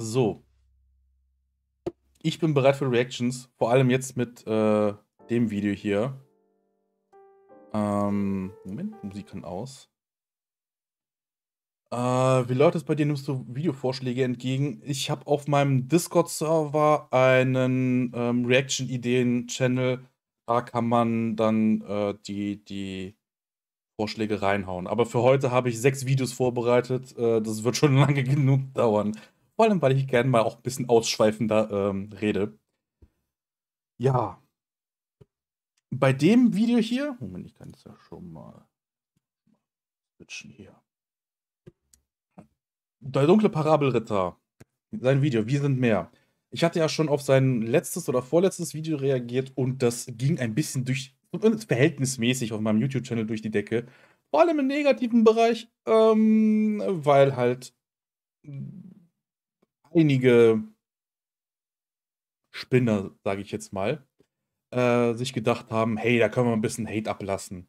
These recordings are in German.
So. Ich bin bereit für Reactions, vor allem jetzt mit äh, dem Video hier. Ähm, Moment, Musik kann aus. Äh, wie läuft es bei dir? Nimmst du Videovorschläge entgegen? Ich habe auf meinem Discord-Server einen ähm, Reaction-Ideen-Channel. Da kann man dann äh, die, die Vorschläge reinhauen. Aber für heute habe ich sechs Videos vorbereitet. Äh, das wird schon lange genug dauern. Vor allem, weil ich gerne mal auch ein bisschen ausschweifender ähm, rede. Ja. Bei dem Video hier, Moment, ich kann es ja schon mal switchen hier. Der dunkle Parabelritter. Sein Video, wir sind mehr. Ich hatte ja schon auf sein letztes oder vorletztes Video reagiert und das ging ein bisschen durch, verhältnismäßig auf meinem YouTube-Channel durch die Decke. Vor allem im negativen Bereich, ähm, weil halt einige Spinner, sage ich jetzt mal, äh, sich gedacht haben, hey, da können wir ein bisschen Hate ablassen.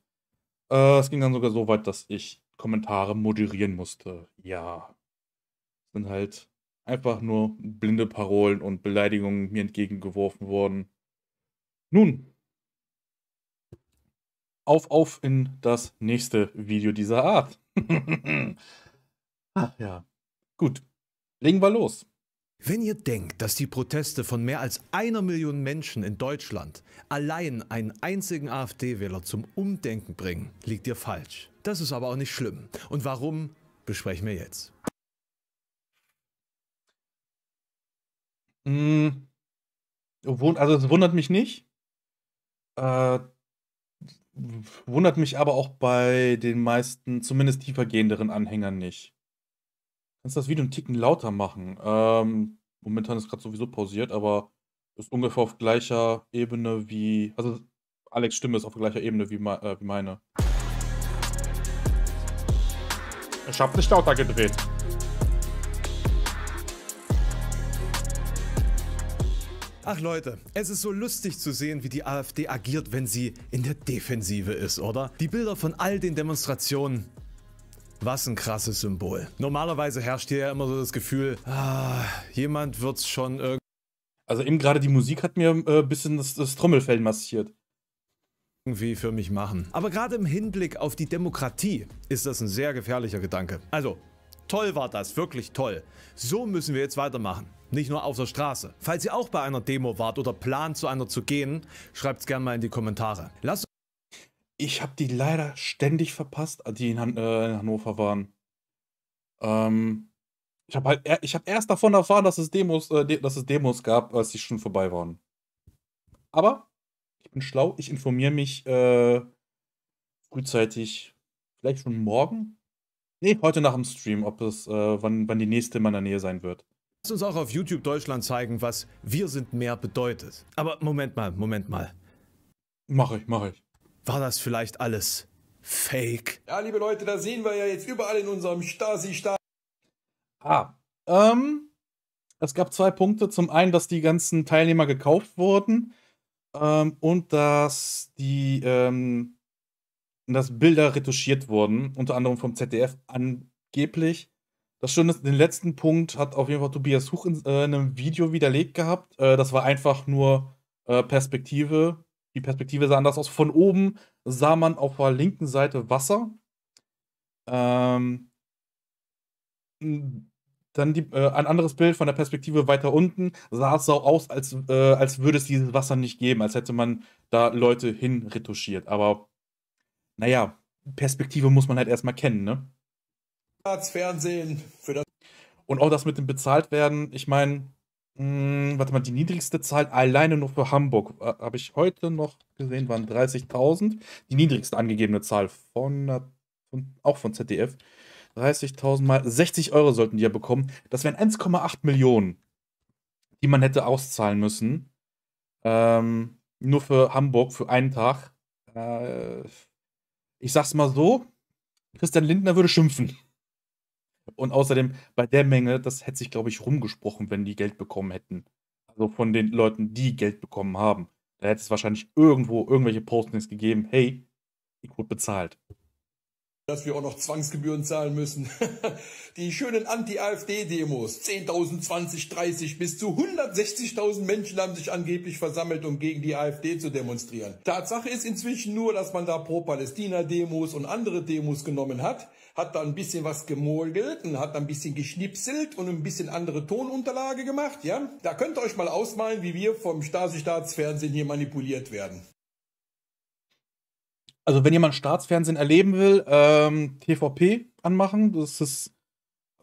Äh, es ging dann sogar so weit, dass ich Kommentare moderieren musste. Ja, sind halt einfach nur blinde Parolen und Beleidigungen mir entgegengeworfen worden. Nun, auf, auf in das nächste Video dieser Art. Ach ah, ja, gut, legen wir los. Wenn ihr denkt, dass die Proteste von mehr als einer Million Menschen in Deutschland allein einen einzigen AfD-Wähler zum Umdenken bringen, liegt ihr falsch. Das ist aber auch nicht schlimm. Und warum, besprechen wir jetzt. Mhm. Also es wundert mich nicht. Äh, wundert mich aber auch bei den meisten, zumindest tiefergehenderen Anhängern nicht kannst das Video einen Ticken lauter machen. Ähm, momentan ist gerade sowieso pausiert, aber ist ungefähr auf gleicher Ebene wie. Also Alex Stimme ist auf gleicher Ebene wie, äh, wie meine. Ich hab nicht lauter gedreht. Ach Leute, es ist so lustig zu sehen, wie die AfD agiert, wenn sie in der Defensive ist, oder? Die Bilder von all den Demonstrationen was ein krasses Symbol. Normalerweise herrscht hier ja immer so das Gefühl, ah, jemand wird's schon irgendwie. Also eben gerade die Musik hat mir ein äh, bisschen das, das Trommelfell massiert irgendwie für mich machen. Aber gerade im Hinblick auf die Demokratie ist das ein sehr gefährlicher Gedanke. Also, toll war das, wirklich toll. So müssen wir jetzt weitermachen. Nicht nur auf der Straße. Falls ihr auch bei einer Demo wart oder plant, zu einer zu gehen, schreibt's gerne mal in die Kommentare. Lasst ich habe die leider ständig verpasst, die in, Han äh, in Hannover waren. Ähm, ich habe halt, er ich erst davon erfahren, dass es Demos, äh, de dass es Demos gab, als die schon vorbei waren. Aber ich bin schlau, ich informiere mich äh, frühzeitig, vielleicht schon morgen. Nee, heute nach dem Stream, ob es, äh, wann, wann die nächste in meiner Nähe sein wird. Lass uns auch auf YouTube Deutschland zeigen, was wir sind mehr bedeutet. Aber Moment mal, Moment mal. Mache ich, mache ich war das vielleicht alles Fake? Ja, liebe Leute, da sehen wir ja jetzt überall in unserem Stasi-Staat. Ah, ähm, es gab zwei Punkte. Zum einen, dass die ganzen Teilnehmer gekauft wurden ähm, und dass die, ähm, dass Bilder retuschiert wurden, unter anderem vom ZDF angeblich. Das Schöne ist, den letzten Punkt hat auf jeden Fall Tobias Huch in äh, einem Video widerlegt gehabt. Äh, das war einfach nur äh, Perspektive die Perspektive sah anders aus. Von oben sah man auf der linken Seite Wasser. Ähm, dann die, äh, ein anderes Bild von der Perspektive weiter unten sah es so aus, als, äh, als würde es dieses Wasser nicht geben, als hätte man da Leute hinretuschiert. Aber naja, Perspektive muss man halt erstmal kennen, ne? Fernsehen für das. Und auch das mit dem Bezahltwerden, ich meine, Mh, hm, warte mal, die niedrigste Zahl alleine nur für Hamburg äh, habe ich heute noch gesehen, waren 30.000. Die niedrigste angegebene Zahl von, äh, von auch von ZDF. 30.000 mal 60 Euro sollten die ja bekommen. Das wären 1,8 Millionen, die man hätte auszahlen müssen. Ähm, nur für Hamburg, für einen Tag. Äh, ich sag's mal so: Christian Lindner würde schimpfen. Und außerdem bei der Menge, das hätte sich, glaube ich, rumgesprochen, wenn die Geld bekommen hätten. Also von den Leuten, die Geld bekommen haben. Da hätte es wahrscheinlich irgendwo irgendwelche Postings gegeben, hey, die wurde bezahlt. Dass wir auch noch Zwangsgebühren zahlen müssen. die schönen Anti-AfD-Demos. 10.000, 20, 30 bis zu 160.000 Menschen haben sich angeblich versammelt, um gegen die AfD zu demonstrieren. Tatsache ist inzwischen nur, dass man da Pro-Palästina-Demos und andere Demos genommen hat hat da ein bisschen was gemurgelt und hat da ein bisschen geschnipselt und ein bisschen andere Tonunterlage gemacht, ja? Da könnt ihr euch mal ausmalen, wie wir vom Stasi-Staatsfernsehen hier manipuliert werden. Also wenn jemand Staatsfernsehen erleben will, ähm, TVP anmachen, das ist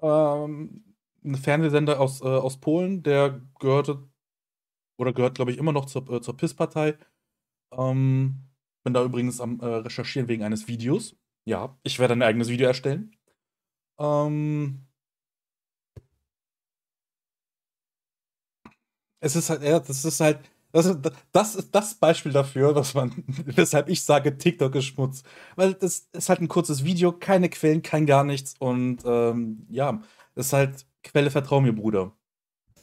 ähm, ein Fernsehsender aus, äh, aus Polen, der gehörte oder gehört, glaube ich, immer noch zur, äh, zur PIS-Partei. Ähm, bin da übrigens am äh, Recherchieren wegen eines Videos. Ja, ich werde ein eigenes Video erstellen. Ähm, es ist halt, ja, das ist halt, das, ist, das ist das Beispiel dafür, was man, weshalb ich sage, TikTok ist Schmutz. Weil das ist halt ein kurzes Video, keine Quellen, kein gar nichts und ähm, ja, ist halt Quelle vertrau mir, Bruder.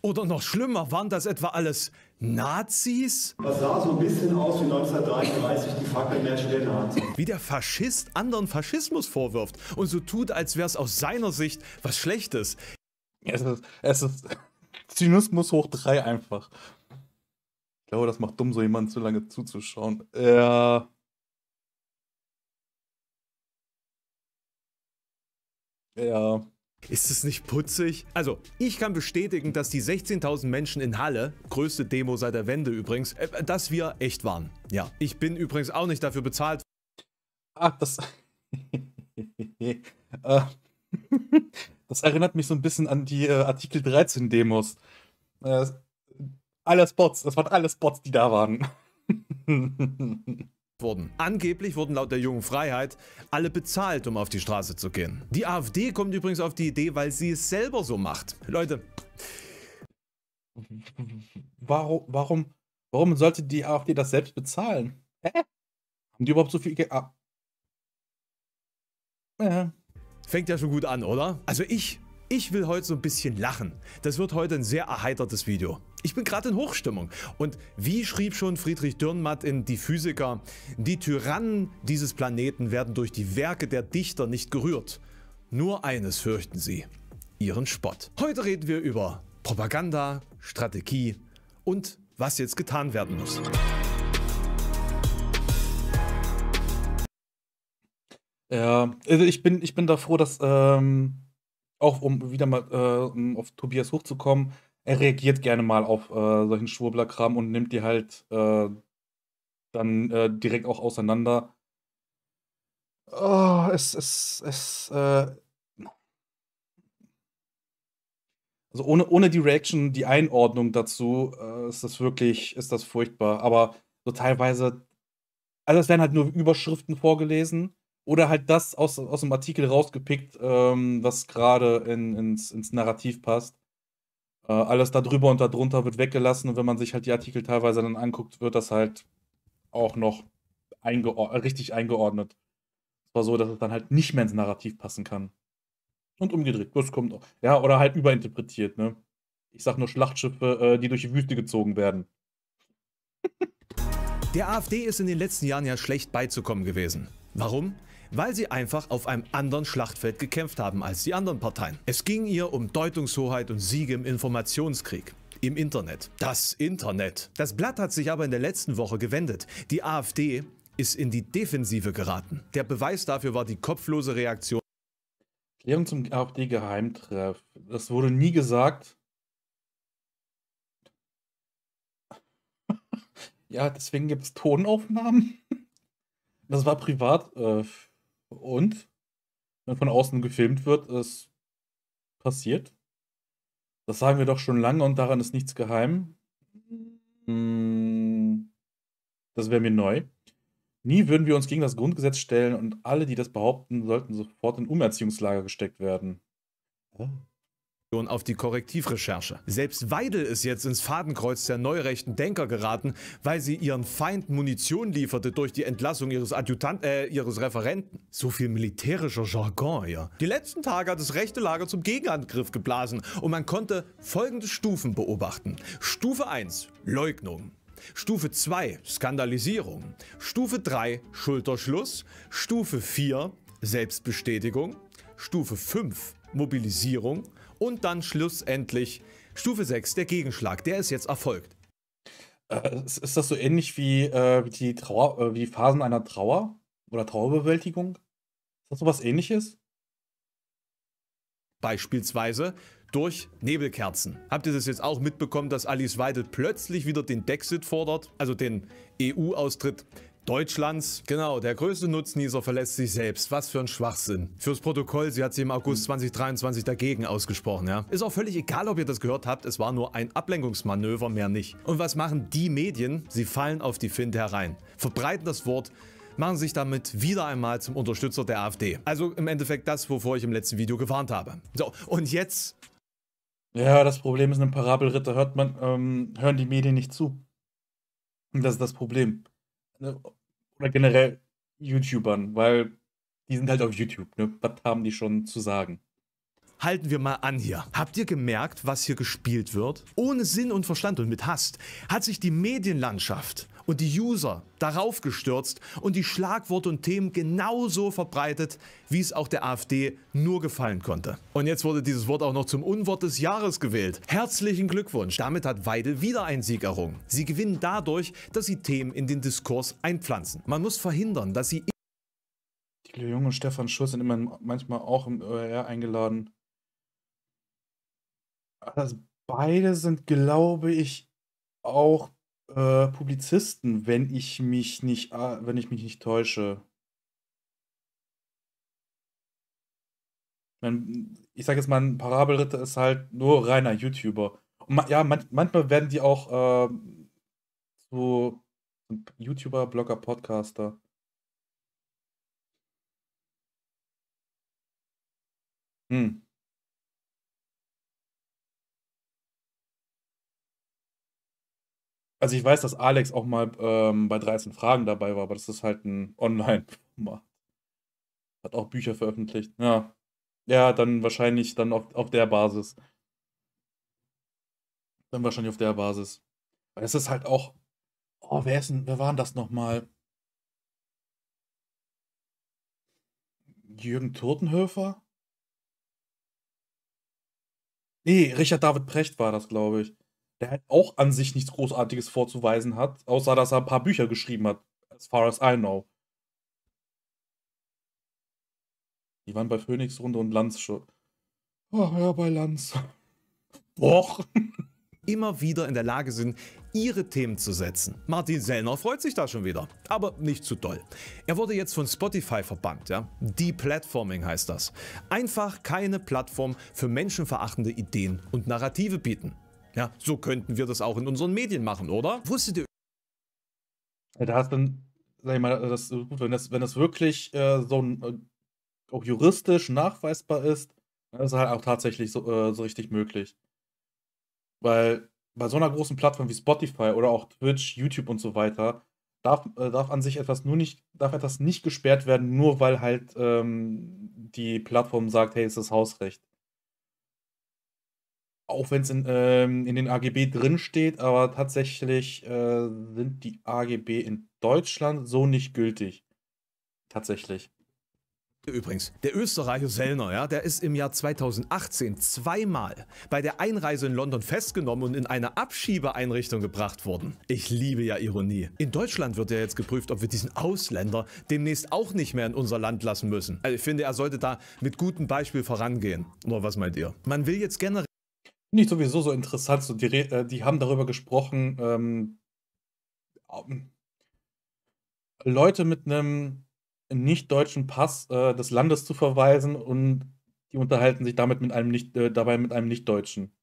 Oder noch schlimmer, waren das etwa alles Nazis? Das sah so ein bisschen aus wie 1933 die Fackelmärsche der Nazis. Wie der Faschist anderen Faschismus vorwirft und so tut, als wäre es aus seiner Sicht was Schlechtes. Es ist, es ist Zynismus hoch drei einfach. Ich glaube, das macht dumm, so jemanden zu lange zuzuschauen. Äh. Ja. Ist es nicht putzig? Also, ich kann bestätigen, dass die 16.000 Menschen in Halle, größte Demo seit der Wende übrigens, äh, dass wir echt waren. Ja, ich bin übrigens auch nicht dafür bezahlt. Ach, das... Äh, das erinnert mich so ein bisschen an die äh, Artikel 13 Demos. alle Spots, das waren alle Spots, die da waren. wurden. Angeblich wurden laut der Jungen Freiheit alle bezahlt, um auf die Straße zu gehen. Die AfD kommt übrigens auf die Idee, weil sie es selber so macht. Leute. Warum, warum, warum sollte die AfD das selbst bezahlen? Hä? Haben die überhaupt so viel Geld? Ah. Ja. Äh. Fängt ja schon gut an, oder? Also ich, ich will heute so ein bisschen lachen. Das wird heute ein sehr erheitertes Video. Ich bin gerade in Hochstimmung. Und wie schrieb schon Friedrich Dürrenmatt in Die Physiker, die Tyrannen dieses Planeten werden durch die Werke der Dichter nicht gerührt. Nur eines fürchten sie, ihren Spott. Heute reden wir über Propaganda, Strategie und was jetzt getan werden muss. Ja, also ich bin, ich bin da froh, dass ähm, auch um wieder mal äh, auf Tobias hochzukommen, er reagiert gerne mal auf äh, solchen Schwurblerkram und nimmt die halt äh, dann äh, direkt auch auseinander. Oh, es, es, es, äh, also ohne, ohne die Reaction, die Einordnung dazu, äh, ist das wirklich, ist das furchtbar. Aber so teilweise, also es werden halt nur Überschriften vorgelesen oder halt das aus, aus dem Artikel rausgepickt, ähm, was gerade in, ins, ins Narrativ passt. Äh, alles darüber und darunter wird weggelassen und wenn man sich halt die Artikel teilweise dann anguckt, wird das halt auch noch eingeord richtig eingeordnet. Es war so, dass es dann halt nicht mehr ins Narrativ passen kann. Und umgedreht, das kommt auch. Ja, oder halt überinterpretiert, ne? Ich sag nur Schlachtschiffe, äh, die durch die Wüste gezogen werden. Der AfD ist in den letzten Jahren ja schlecht beizukommen gewesen. Warum? weil sie einfach auf einem anderen Schlachtfeld gekämpft haben als die anderen Parteien. Es ging ihr um Deutungshoheit und Siege im Informationskrieg im Internet. Das Internet. Das Blatt hat sich aber in der letzten Woche gewendet. Die AfD ist in die Defensive geraten. Der Beweis dafür war die kopflose Reaktion. Erklärung zum AfD-Geheimtreff. Das wurde nie gesagt. ja, deswegen gibt es Tonaufnahmen. Das war privat. Äh und? Wenn von außen gefilmt wird, es passiert. Das sagen wir doch schon lange und daran ist nichts geheim. Hm, das wäre mir neu. Nie würden wir uns gegen das Grundgesetz stellen und alle, die das behaupten, sollten sofort in Umerziehungslager gesteckt werden. Oh auf die Korrektivrecherche. Selbst Weidel ist jetzt ins Fadenkreuz der neurechten Denker geraten, weil sie ihren Feind Munition lieferte durch die Entlassung ihres Adjutant, äh, ihres Referenten. So viel militärischer Jargon, ja. Die letzten Tage hat das rechte Lager zum Gegenangriff geblasen und man konnte folgende Stufen beobachten. Stufe 1, Leugnung. Stufe 2, Skandalisierung. Stufe 3, Schulterschluss. Stufe 4, Selbstbestätigung. Stufe 5, Mobilisierung. Und dann schlussendlich Stufe 6, der Gegenschlag, der ist jetzt erfolgt. Äh, ist das so ähnlich wie, äh, die Trauer, äh, wie Phasen einer Trauer oder Trauerbewältigung? Ist das so was ähnliches? Beispielsweise durch Nebelkerzen. Habt ihr das jetzt auch mitbekommen, dass Alice Weidel plötzlich wieder den Dexit fordert, also den EU-Austritt Deutschlands. Genau, der größte Nutznießer verlässt sich selbst. Was für ein Schwachsinn. Fürs Protokoll, sie hat sich im August 2023 hm. dagegen ausgesprochen, ja. Ist auch völlig egal, ob ihr das gehört habt, es war nur ein Ablenkungsmanöver, mehr nicht. Und was machen die Medien? Sie fallen auf die Finte herein, verbreiten das Wort, machen sich damit wieder einmal zum Unterstützer der AfD. Also im Endeffekt das, wovor ich im letzten Video gewarnt habe. So, und jetzt... Ja, das Problem ist, in einem Parabelritter hört man, ähm, hören die Medien nicht zu. Und das ist das Problem ne, oder generell YouTubern, weil die sind halt auf YouTube. Ne? Was haben die schon zu sagen? halten wir mal an hier. Habt ihr gemerkt, was hier gespielt wird? Ohne Sinn und Verstand und mit Hast hat sich die Medienlandschaft und die User darauf gestürzt und die Schlagworte und Themen genauso verbreitet, wie es auch der AfD nur gefallen konnte. Und jetzt wurde dieses Wort auch noch zum Unwort des Jahres gewählt. Herzlichen Glückwunsch. Damit hat Weidel wieder einen Sieg errungen. Sie gewinnen dadurch, dass sie Themen in den Diskurs einpflanzen. Man muss verhindern, dass sie die Junge und Stefan Schulz sind immer manchmal auch im ORR eingeladen. Das, beide sind, glaube ich, auch äh, Publizisten, wenn ich mich nicht, äh, wenn ich mich nicht täusche. Ich sage jetzt mal, ein Parabelritter ist halt nur reiner YouTuber. Und ja, man manchmal werden die auch ähm, so YouTuber, Blogger, Podcaster. Hm. Also ich weiß, dass Alex auch mal ähm, bei 13 Fragen dabei war, aber das ist halt ein Online-Format. Hat auch Bücher veröffentlicht. Ja. Ja, dann wahrscheinlich dann auf, auf der Basis. Dann wahrscheinlich auf der Basis. Weil es ist halt auch. Oh, wer ist denn, wer war denn das nochmal? Jürgen Turtenhöfer? Nee, Richard David Precht war das, glaube ich der halt auch an sich nichts Großartiges vorzuweisen hat, außer dass er ein paar Bücher geschrieben hat, as far as I know. Die waren bei Phoenix Runde und Lanz schon. Oh ja, bei Lanz. Boah. Immer wieder in der Lage sind, ihre Themen zu setzen. Martin Sellner freut sich da schon wieder, aber nicht zu doll. Er wurde jetzt von Spotify verbannt, ja? Deplatforming heißt das. Einfach keine Plattform für menschenverachtende Ideen und Narrative bieten. Ja, so könnten wir das auch in unseren Medien machen, oder? Wusstet ihr? Ja, da hast dann, sag ich mal, also das, gut, wenn das, wenn das wirklich äh, so ein, äh, auch juristisch nachweisbar ist, dann ist es halt auch tatsächlich so, äh, so richtig möglich. Weil bei so einer großen Plattform wie Spotify oder auch Twitch, YouTube und so weiter, darf, äh, darf an sich etwas nur nicht, darf etwas nicht gesperrt werden, nur weil halt ähm, die Plattform sagt, hey, es ist Hausrecht auch wenn es in, ähm, in den AGB drinsteht, aber tatsächlich äh, sind die AGB in Deutschland so nicht gültig. Tatsächlich. Übrigens, der Österreicher Sellner, ja, der ist im Jahr 2018 zweimal bei der Einreise in London festgenommen und in eine Abschiebeeinrichtung gebracht worden. Ich liebe ja Ironie. In Deutschland wird ja jetzt geprüft, ob wir diesen Ausländer demnächst auch nicht mehr in unser Land lassen müssen. Also ich finde, er sollte da mit gutem Beispiel vorangehen. Oder was meint ihr? Man will jetzt generell nicht sowieso so interessant. So die, äh, die haben darüber gesprochen, ähm, Leute mit einem nicht-deutschen Pass äh, des Landes zu verweisen und die unterhalten sich damit mit einem nicht, äh, dabei mit einem Nicht-Deutschen.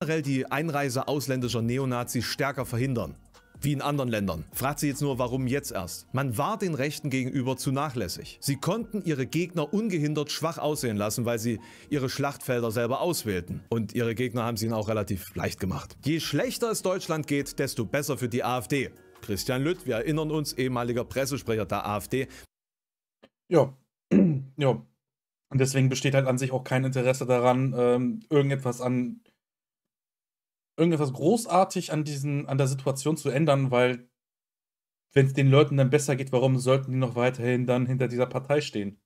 Generell die Einreise ausländischer Neonazis stärker verhindern wie in anderen Ländern. Fragt sie jetzt nur, warum jetzt erst? Man war den Rechten gegenüber zu nachlässig. Sie konnten ihre Gegner ungehindert schwach aussehen lassen, weil sie ihre Schlachtfelder selber auswählten. Und ihre Gegner haben sie ihnen auch relativ leicht gemacht. Je schlechter es Deutschland geht, desto besser für die AfD. Christian Lütt, wir erinnern uns, ehemaliger Pressesprecher der AfD. Ja, ja. Und deswegen besteht halt an sich auch kein Interesse daran, ähm, irgendetwas an irgendetwas großartig an, diesen, an der Situation zu ändern, weil wenn es den Leuten dann besser geht, warum sollten die noch weiterhin dann hinter dieser Partei stehen?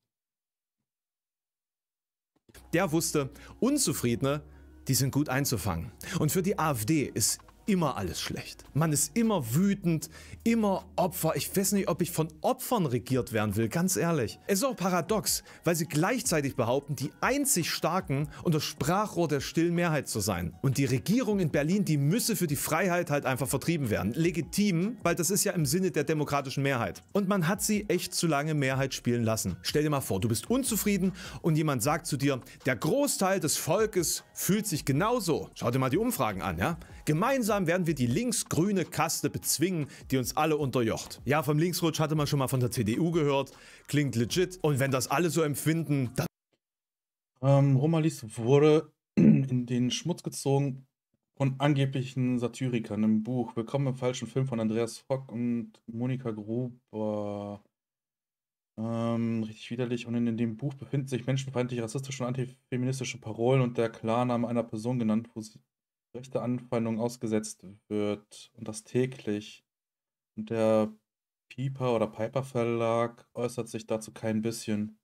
Der wusste, Unzufriedene, die sind gut einzufangen. Und für die AfD ist immer alles schlecht. Man ist immer wütend, immer Opfer. Ich weiß nicht, ob ich von Opfern regiert werden will, ganz ehrlich. Es ist auch paradox, weil sie gleichzeitig behaupten, die einzig Starken und das Sprachrohr der stillen Mehrheit zu sein. Und die Regierung in Berlin, die müsse für die Freiheit halt einfach vertrieben werden. Legitim, weil das ist ja im Sinne der demokratischen Mehrheit. Und man hat sie echt zu lange Mehrheit spielen lassen. Stell dir mal vor, du bist unzufrieden und jemand sagt zu dir, der Großteil des Volkes fühlt sich genauso. Schau dir mal die Umfragen an, ja? Gemeinsam werden wir die links-grüne Kaste bezwingen, die uns alle unterjocht. Ja, vom Linksrutsch hatte man schon mal von der CDU gehört, klingt legit. Und wenn das alle so empfinden, dann... Ähm, Romalis wurde in den Schmutz gezogen von angeblichen Satirikern im Buch Willkommen im falschen Film von Andreas Fock und Monika Gruber. Ähm, richtig widerlich. Und in, in, dem Buch befinden sich menschenfeindliche, rassistische und antifeministische Parolen und der Klarname einer Person genannt, wo sie rechte Anfeindung ausgesetzt wird und das täglich. Und der Piper oder Piper Verlag äußert sich dazu kein bisschen.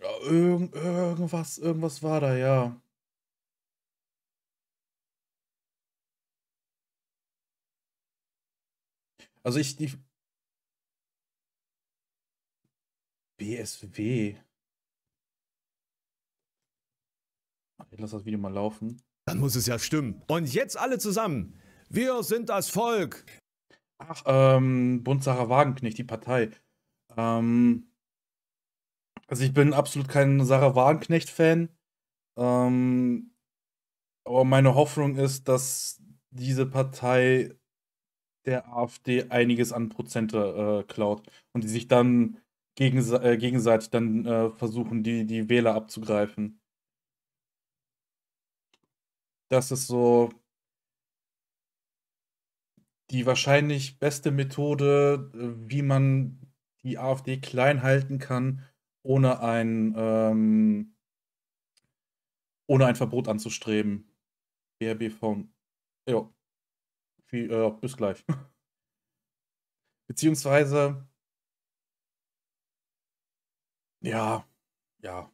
Ja, irgend, irgendwas, irgendwas war da, ja. Also ich, die, BSW. Ich lasse das Video mal laufen. Dann muss es ja stimmen. Und jetzt alle zusammen. Wir sind das Volk. Ach, ähm, Bundsacher Wagenknecht, die Partei. Ähm, also ich bin absolut kein Sarah Wagenknecht-Fan. Ähm, aber meine Hoffnung ist, dass diese Partei der AfD einiges an Prozente äh, klaut und die sich dann gegense äh, gegenseitig dann äh, versuchen, die, die Wähler abzugreifen dass es so die wahrscheinlich beste Methode, äh, wie man die AfD klein halten kann, ohne ein, ähm, ohne ein Verbot anzustreben. BRBV. Ja. äh, bis gleich. Beziehungsweise. Ja, ja.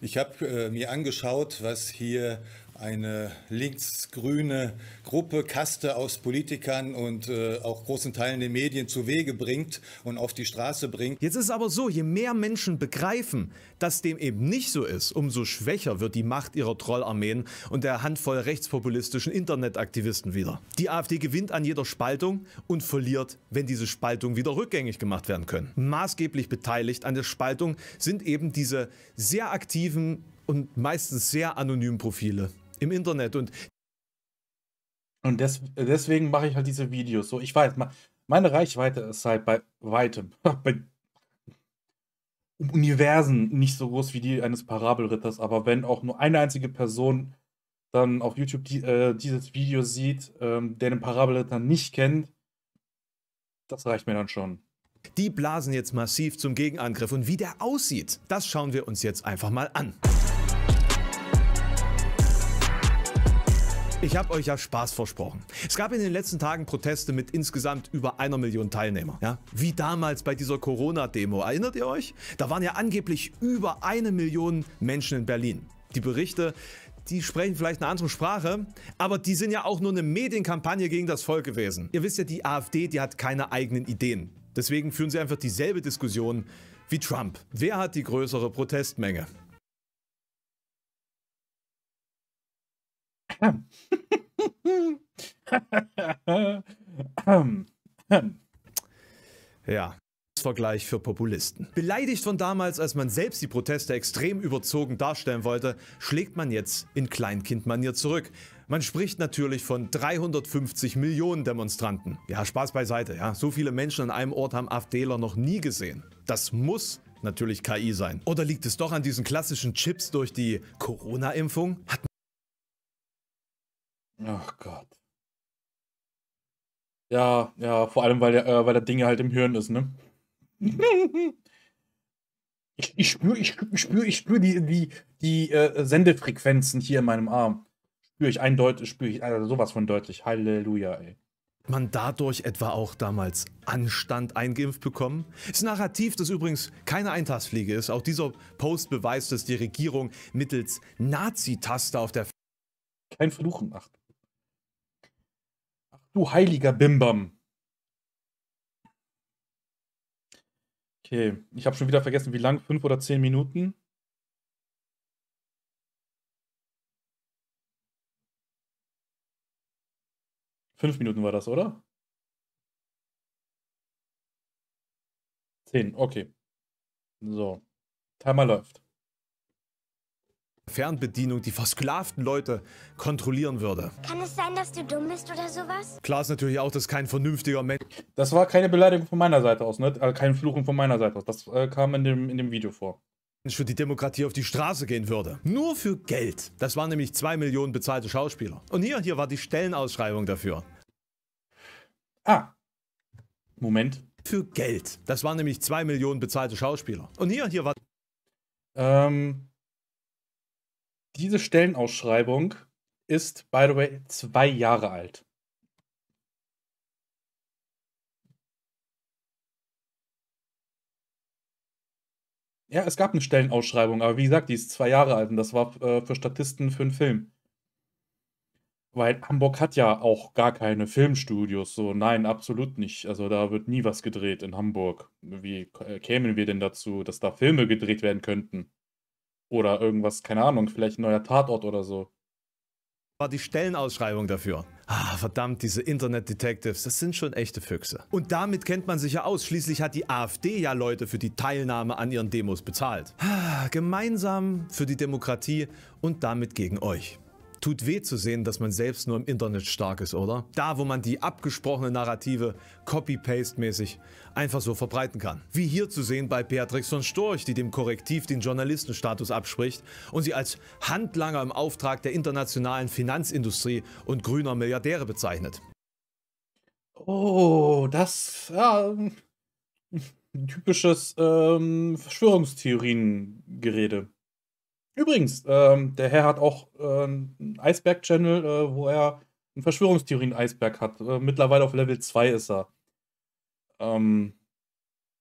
Ich habe äh, mir angeschaut, was hier eine linksgrüne Gruppe, Kaste aus Politikern und äh, auch großen Teilen der Medien zu Wege bringt und auf die Straße bringt. Jetzt ist aber so, je mehr Menschen begreifen, dass dem eben nicht so ist, umso schwächer wird die Macht ihrer Trollarmeen und der Handvoll rechtspopulistischen Internetaktivisten wieder. Die AfD gewinnt an jeder Spaltung und verliert, wenn diese Spaltung wieder rückgängig gemacht werden können. Maßgeblich beteiligt an der Spaltung sind eben diese sehr aktiven und meistens sehr anonymen Profile im Internet. Und, und des, deswegen mache ich halt diese Videos so. Ich weiß, meine Reichweite ist halt bei weitem, bei Universen nicht so groß wie die eines Parabelritters, aber wenn auch nur eine einzige Person dann auf YouTube die, äh, dieses Video sieht, ähm, der den Parabelritter nicht kennt, das reicht mir dann schon. Die blasen jetzt massiv zum Gegenangriff und wie der aussieht, das schauen wir uns jetzt einfach mal an. Ich habe euch ja Spaß versprochen. Es gab in den letzten Tagen Proteste mit insgesamt über einer Million Teilnehmern. Ja? Wie damals bei dieser Corona-Demo. Erinnert ihr euch? Da waren ja angeblich über eine Million Menschen in Berlin. Die Berichte, die sprechen vielleicht eine andere Sprache, aber die sind ja auch nur eine Medienkampagne gegen das Volk gewesen. Ihr wisst ja, die AfD, die hat keine eigenen Ideen. Deswegen führen sie einfach dieselbe Diskussion wie Trump. Wer hat die größere Protestmenge? ja. Vergleich für Populisten. Beleidigt von damals, als man selbst die Proteste extrem überzogen darstellen wollte, schlägt man jetzt in Kleinkindmanier zurück. Man spricht natürlich von 350 Millionen Demonstranten. Ja, Spaß beiseite, ja. So viele Menschen an einem Ort haben AfDler noch nie gesehen. Das muss natürlich KI sein. Oder liegt es doch an diesen klassischen Chips durch die Corona-Impfung? Ach Gott. Ja, ja, vor allem, weil der, äh, weil der Dinge halt im Hirn ist, ne? ich, ich spüre, ich spüre, ich spüre die, die, die äh, Sendefrequenzen hier in meinem Arm. Spüre ich eindeutig, spüre ich also sowas von deutlich. Halleluja, ey man dadurch etwa auch damals Anstand eingeimpft bekommen? Das Narrativ, das übrigens keine Eintagsfliege ist, auch dieser Post beweist, dass die Regierung mittels Nazi-Taste auf der... Kein Fluchen macht. Du heiliger Bimbam. Okay, ich habe schon wieder vergessen, wie lang? Fünf oder zehn Minuten? Fünf Minuten war das, oder? Zehn, okay. So. Timer läuft. Fernbedienung die versklavten Leute kontrollieren würde. Kann es sein, dass du dumm bist oder sowas? Klar ist natürlich auch, dass kein vernünftiger Mensch... Das war keine Beleidigung von meiner Seite aus, ne? Also kein Fluchen von meiner Seite aus. Das äh, kam in dem, in dem Video vor für die Demokratie auf die Straße gehen würde. Nur für Geld. Das waren nämlich zwei Millionen bezahlte Schauspieler. Und hier, hier war die Stellenausschreibung dafür. Ah. Moment. Für Geld. Das waren nämlich zwei Millionen bezahlte Schauspieler. Und hier, hier war... Ähm, diese Stellenausschreibung ist, by the way, zwei Jahre alt. Ja, es gab eine Stellenausschreibung, aber wie gesagt, die ist zwei Jahre alt und das war äh, für Statisten für einen Film. Weil Hamburg hat ja auch gar keine Filmstudios, so nein, absolut nicht. Also da wird nie was gedreht in Hamburg. Wie äh, kämen wir denn dazu, dass da Filme gedreht werden könnten? Oder irgendwas, keine Ahnung, vielleicht ein neuer Tatort oder so. War die Stellenausschreibung dafür. Ah, verdammt, diese Internet-Detectives, das sind schon echte Füchse. Und damit kennt man sich ja aus. Schließlich hat die AfD ja Leute für die Teilnahme an ihren Demos bezahlt. Ah, gemeinsam für die Demokratie und damit gegen euch. Tut weh zu sehen, dass man selbst nur im Internet stark ist, oder? Da, wo man die abgesprochene Narrative copy-paste-mäßig einfach so verbreiten kann. Wie hier zu sehen bei Beatrix von Storch, die dem Korrektiv den Journalistenstatus abspricht und sie als Handlanger im Auftrag der internationalen Finanzindustrie und grüner Milliardäre bezeichnet. Oh, das ja, typisches ähm, Verschwörungstheorien-Gerede. Übrigens, ähm, der Herr hat auch äh, einen Eisberg-Channel, äh, wo er einen Verschwörungstheorien-Eisberg hat. Äh, mittlerweile auf Level 2 ist er. Ähm,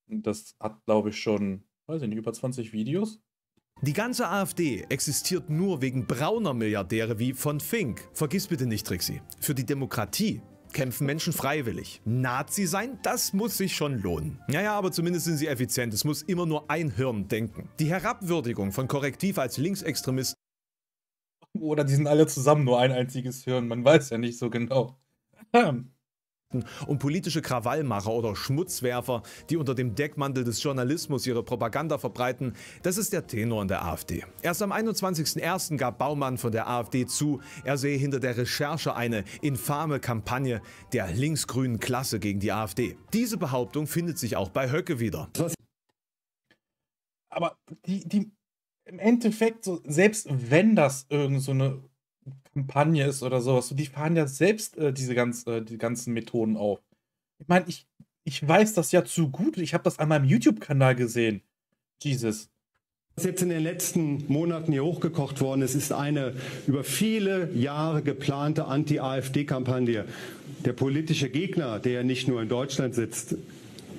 das hat, glaube ich, schon, weiß ich nicht, über 20 Videos. Die ganze AfD existiert nur wegen brauner Milliardäre wie von Fink. Vergiss bitte nicht, Trixie. Für die Demokratie kämpfen Menschen freiwillig. Nazi sein, das muss sich schon lohnen. Naja, aber zumindest sind sie effizient. Es muss immer nur ein Hirn denken. Die Herabwürdigung von Korrektiv als Linksextremisten. Oder die sind alle zusammen nur ein einziges Hirn. Man weiß ja nicht so genau. Hm und politische Krawallmacher oder Schmutzwerfer, die unter dem Deckmantel des Journalismus ihre Propaganda verbreiten, das ist der Tenor in der AfD. Erst am 21.01. gab Baumann von der AfD zu, er sehe hinter der Recherche eine infame Kampagne der linksgrünen Klasse gegen die AfD. Diese Behauptung findet sich auch bei Höcke wieder. Aber die, die im Endeffekt, so, selbst wenn das irgendeine so Kampagne ist oder sowas. die fahren ja selbst äh, diese ganz, äh, die ganzen Methoden auf. Ich meine, ich, ich weiß das ja zu gut. Ich habe das an meinem YouTube-Kanal gesehen. Jesus was jetzt in den letzten Monaten hier hochgekocht worden ist, ist eine über viele Jahre geplante Anti-AfD-Kampagne. Der politische Gegner, der ja nicht nur in Deutschland sitzt,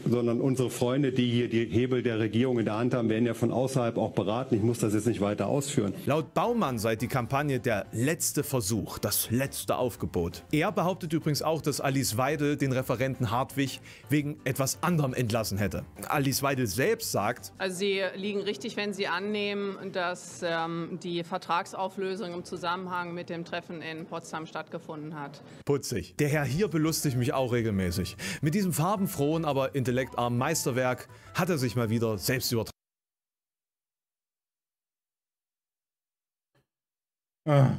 sondern unsere Freunde, die hier die Hebel der Regierung in der Hand haben, werden ja von außerhalb auch beraten. Ich muss das jetzt nicht weiter ausführen. Laut Baumann sei die Kampagne der letzte Versuch, das letzte Aufgebot. Er behauptet übrigens auch, dass Alice Weidel den Referenten Hartwig wegen etwas anderem entlassen hätte. Alice Weidel selbst sagt, also Sie liegen richtig, wenn Sie annehmen, dass ähm, die Vertragsauflösung im Zusammenhang mit dem Treffen in Potsdam stattgefunden hat. Putzig. Der Herr hier belustigt mich auch regelmäßig. Mit diesem farbenfrohen, aber intensiven intellektarmen Meisterwerk hat er sich mal wieder selbst übertragen. Ah.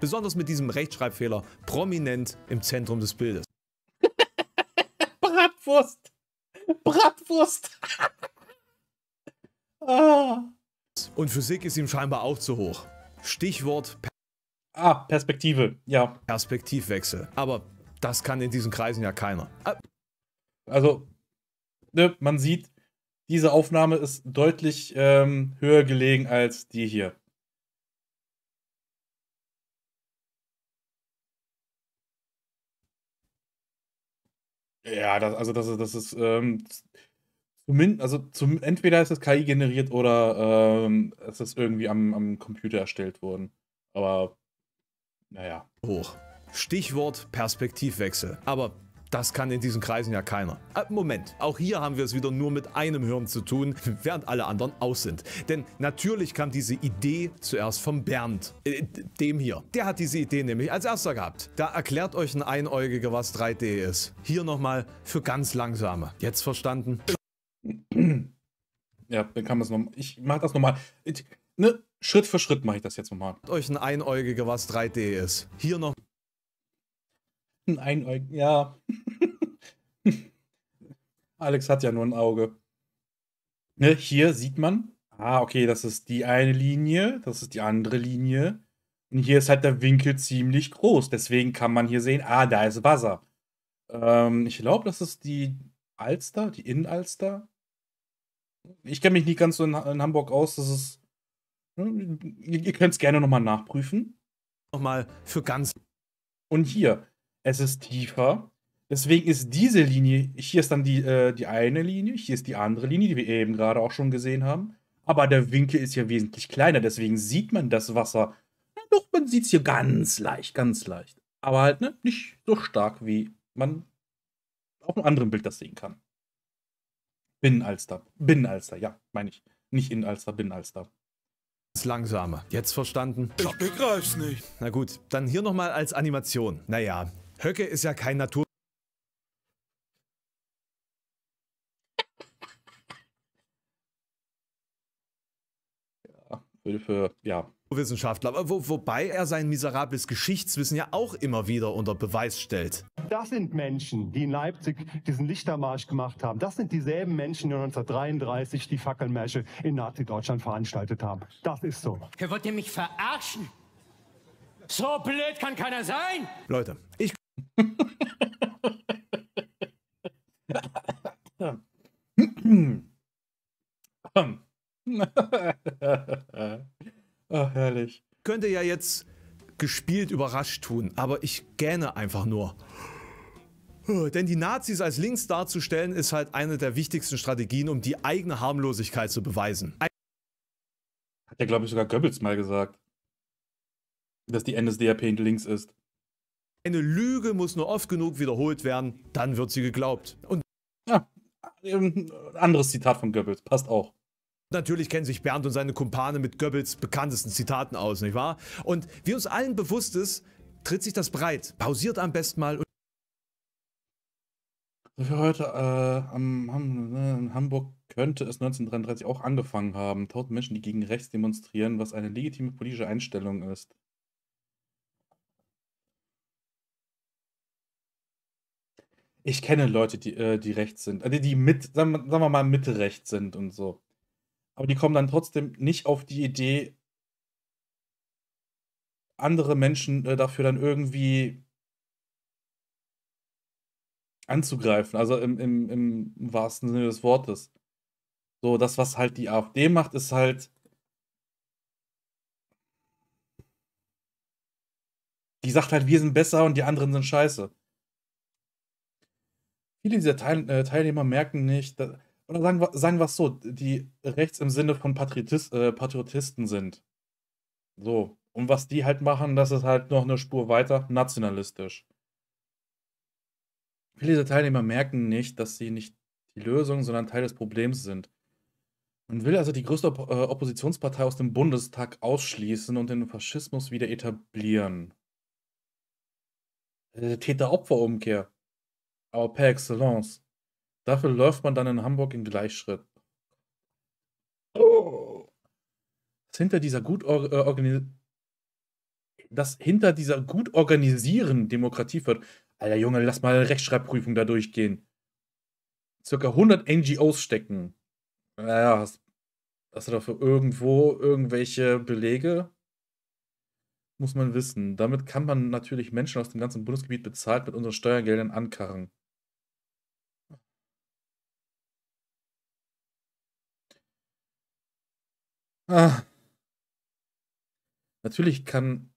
Besonders mit diesem Rechtschreibfehler prominent im Zentrum des Bildes. Bratwurst! Bratwurst! ah. Und Physik ist ihm scheinbar auch zu hoch. Stichwort per Ah, Perspektive, ja. Perspektivwechsel. Aber das kann in diesen Kreisen ja keiner. Ah also ne, man sieht, diese Aufnahme ist deutlich ähm, höher gelegen als die hier. Ja, das, also das, das ist ähm, zumindest, also zum, entweder ist es KI generiert oder ähm, es ist irgendwie am, am Computer erstellt worden. Aber naja. Hoch. Stichwort Perspektivwechsel. Aber das kann in diesen Kreisen ja keiner. Äh, Moment, auch hier haben wir es wieder nur mit einem Hirn zu tun, während alle anderen aus sind. Denn natürlich kam diese Idee zuerst vom Bernd, äh, dem hier. Der hat diese Idee nämlich als erster gehabt. Da erklärt euch ein Einäugiger, was 3D ist. Hier nochmal für ganz Langsame. Jetzt verstanden? Ja, dann kann man es nochmal. Ich mach das nochmal. Ne, Schritt für Schritt mache ich das jetzt nochmal. Euch ein Einäugiger, was 3D ist. Hier noch. Ein Einäug, ja. Alex hat ja nur ein Auge. Ne, hier sieht man, ah, okay, das ist die eine Linie, das ist die andere Linie. Und hier ist halt der Winkel ziemlich groß. Deswegen kann man hier sehen, ah, da ist Wasser. Ähm, ich glaube, das ist die Alster, die Innenalster. Ich kenne mich nicht ganz so in, in Hamburg aus, das ist. Ne, ihr könnt es gerne nochmal nachprüfen. Nochmal für ganz. Und hier, es ist tiefer. Deswegen ist diese Linie, hier ist dann die, äh, die eine Linie, hier ist die andere Linie, die wir eben gerade auch schon gesehen haben. Aber der Winkel ist ja wesentlich kleiner, deswegen sieht man das Wasser. Ja, doch, man sieht es hier ganz leicht, ganz leicht. Aber halt ne, nicht so stark, wie man auf einem anderen Bild das sehen kann. Binnenalster, Binnenalster, ja, meine ich. Nicht Innenalster, Binnenalster Ist langsamer. Jetzt verstanden? Ich begreif's nicht. Na gut, dann hier nochmal als Animation. Naja, Höcke ist ja kein Natur. Ja, für, ja. Wissenschaftler, wo, wobei er sein miserables Geschichtswissen ja auch immer wieder unter Beweis stellt. Das sind Menschen, die in Leipzig diesen Lichtermarsch gemacht haben. Das sind dieselben Menschen, die 1933 die Fackelmärsche in Nazi-Deutschland veranstaltet haben. Das ist so. Wollt ihr mich verarschen? So blöd kann keiner sein! Leute, ich... Ach, herrlich. Könnte ja jetzt gespielt überrascht tun, aber ich gähne einfach nur. Denn die Nazis als links darzustellen, ist halt eine der wichtigsten Strategien, um die eigene Harmlosigkeit zu beweisen. Hat ja, glaube ich, sogar Goebbels mal gesagt, dass die NSDAP links ist. Eine Lüge muss nur oft genug wiederholt werden, dann wird sie geglaubt. Und ja, ein ähm, anderes Zitat von Goebbels, passt auch. Natürlich kennen sich Bernd und seine Kumpane mit Goebbels bekanntesten Zitaten aus, nicht wahr? Und wie uns allen bewusst ist, tritt sich das breit. Pausiert am besten mal. und. Für heute äh, am, ne, in Hamburg könnte es 1933 auch angefangen haben. Tausend Menschen, die gegen rechts demonstrieren, was eine legitime politische Einstellung ist. Ich kenne Leute, die, äh, die rechts sind, also die mit, sagen, wir- sagen wir mal, Mitte rechts sind und so. Aber die kommen dann trotzdem nicht auf die Idee, andere Menschen äh, dafür dann irgendwie anzugreifen. Also im, im, im wahrsten Sinne des Wortes. So, das, was halt die AfD macht, ist halt. Die sagt halt, wir sind besser und die anderen sind scheiße viele dieser Teil, äh, Teilnehmer merken nicht, dass, oder sagen, wir- sagen wir es so, die rechts im Sinne von Patriotis, äh, Patriotisten sind. So. Und was die halt machen, das ist halt noch eine Spur weiter nationalistisch. Viele dieser Teilnehmer merken nicht, dass sie nicht die Lösung, sondern Teil des Problems sind. Man will also die größte Op äh, Oppositionspartei aus dem Bundestag ausschließen und den Faschismus wieder etablieren. Äh, Täter-Opfer-Umkehr aber per excellence. Dafür läuft man dann in Hamburg im Gleichschritt. Oh. Dass hinter dieser gut or äh, hinter dieser gut organisierenden Demokratie führt. Alter Junge, lass mal eine Rechtschreibprüfung da durchgehen. Circa 100 NGOs stecken. Naja, hast, hast du dafür irgendwo irgendwelche Belege? Muss man wissen. Damit kann man natürlich Menschen aus dem ganzen Bundesgebiet bezahlt mit unseren Steuergeldern ankarren. Ah. Natürlich kann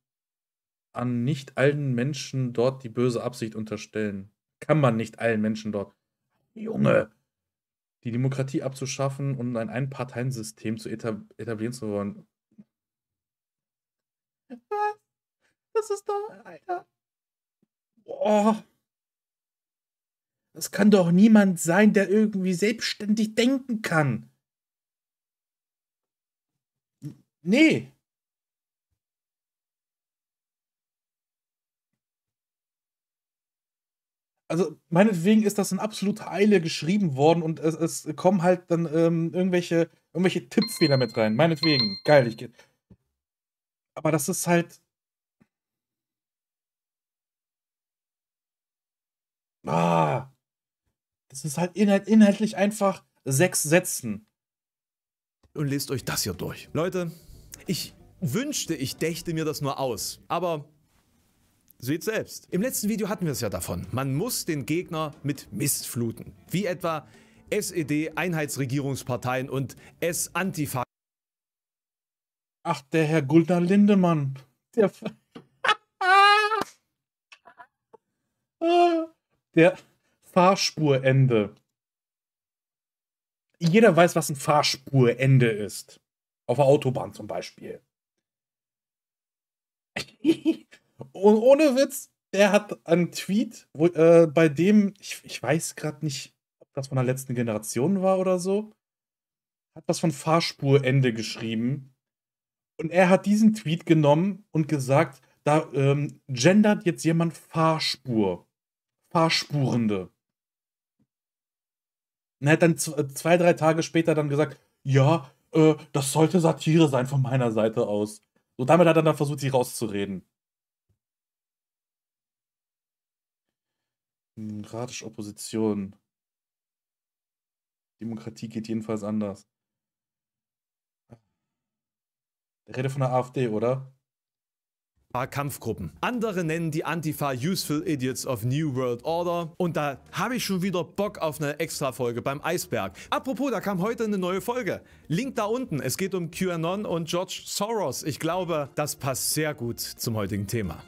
an nicht allen Menschen dort die böse Absicht unterstellen. Kann man nicht allen Menschen dort. Junge! Die Demokratie abzuschaffen und ein Einparteiensystem zu etablieren zu wollen. Was? Das ist doch, Alter. Boah. Das kann doch niemand sein, der irgendwie selbstständig denken kann. Nee. Also meinetwegen ist das in absoluter Eile geschrieben worden und es, es kommen halt dann ähm, irgendwelche, irgendwelche Tippfehler mit rein. Meinetwegen. Geil, ich Aber das ist halt. Ah, das ist halt inhalt, inhaltlich einfach sechs Sätzen. Und lest euch das hier durch. Leute, ich wünschte, ich dächte mir das nur aus, aber Seht selbst. Im letzten Video hatten wir es ja davon. Man muss den Gegner mit Mist fluten. Wie etwa SED Einheitsregierungsparteien und S-Antifa. Ach, der Herr Guldner Lindemann. Der, der Fahrspurende. Jeder weiß, was ein Fahrspurende ist. Auf der Autobahn zum Beispiel. Und ohne Witz, der hat einen Tweet, wo, äh, bei dem, ich, ich weiß gerade nicht, ob das von der letzten Generation war oder so, hat was von Fahrspurende geschrieben. Und er hat diesen Tweet genommen und gesagt, da ähm, gendert jetzt jemand Fahrspur. Fahrspurende. Und er hat dann äh, zwei, drei Tage später dann gesagt, ja, äh, das sollte Satire sein von meiner Seite aus. So, damit hat er dann versucht, sie rauszureden. Demokratische hm, Opposition. Demokratie geht jedenfalls anders. Der Rede von der AfD, oder? Kampfgruppen. Andere nennen die Antifa Useful Idiots of New World Order. Und da habe ich schon wieder Bock auf eine Extra-Folge beim Eisberg. Apropos, da kam heute eine neue Folge. Link da unten. Es geht um QAnon und George Soros. Ich glaube, das passt sehr gut zum heutigen Thema.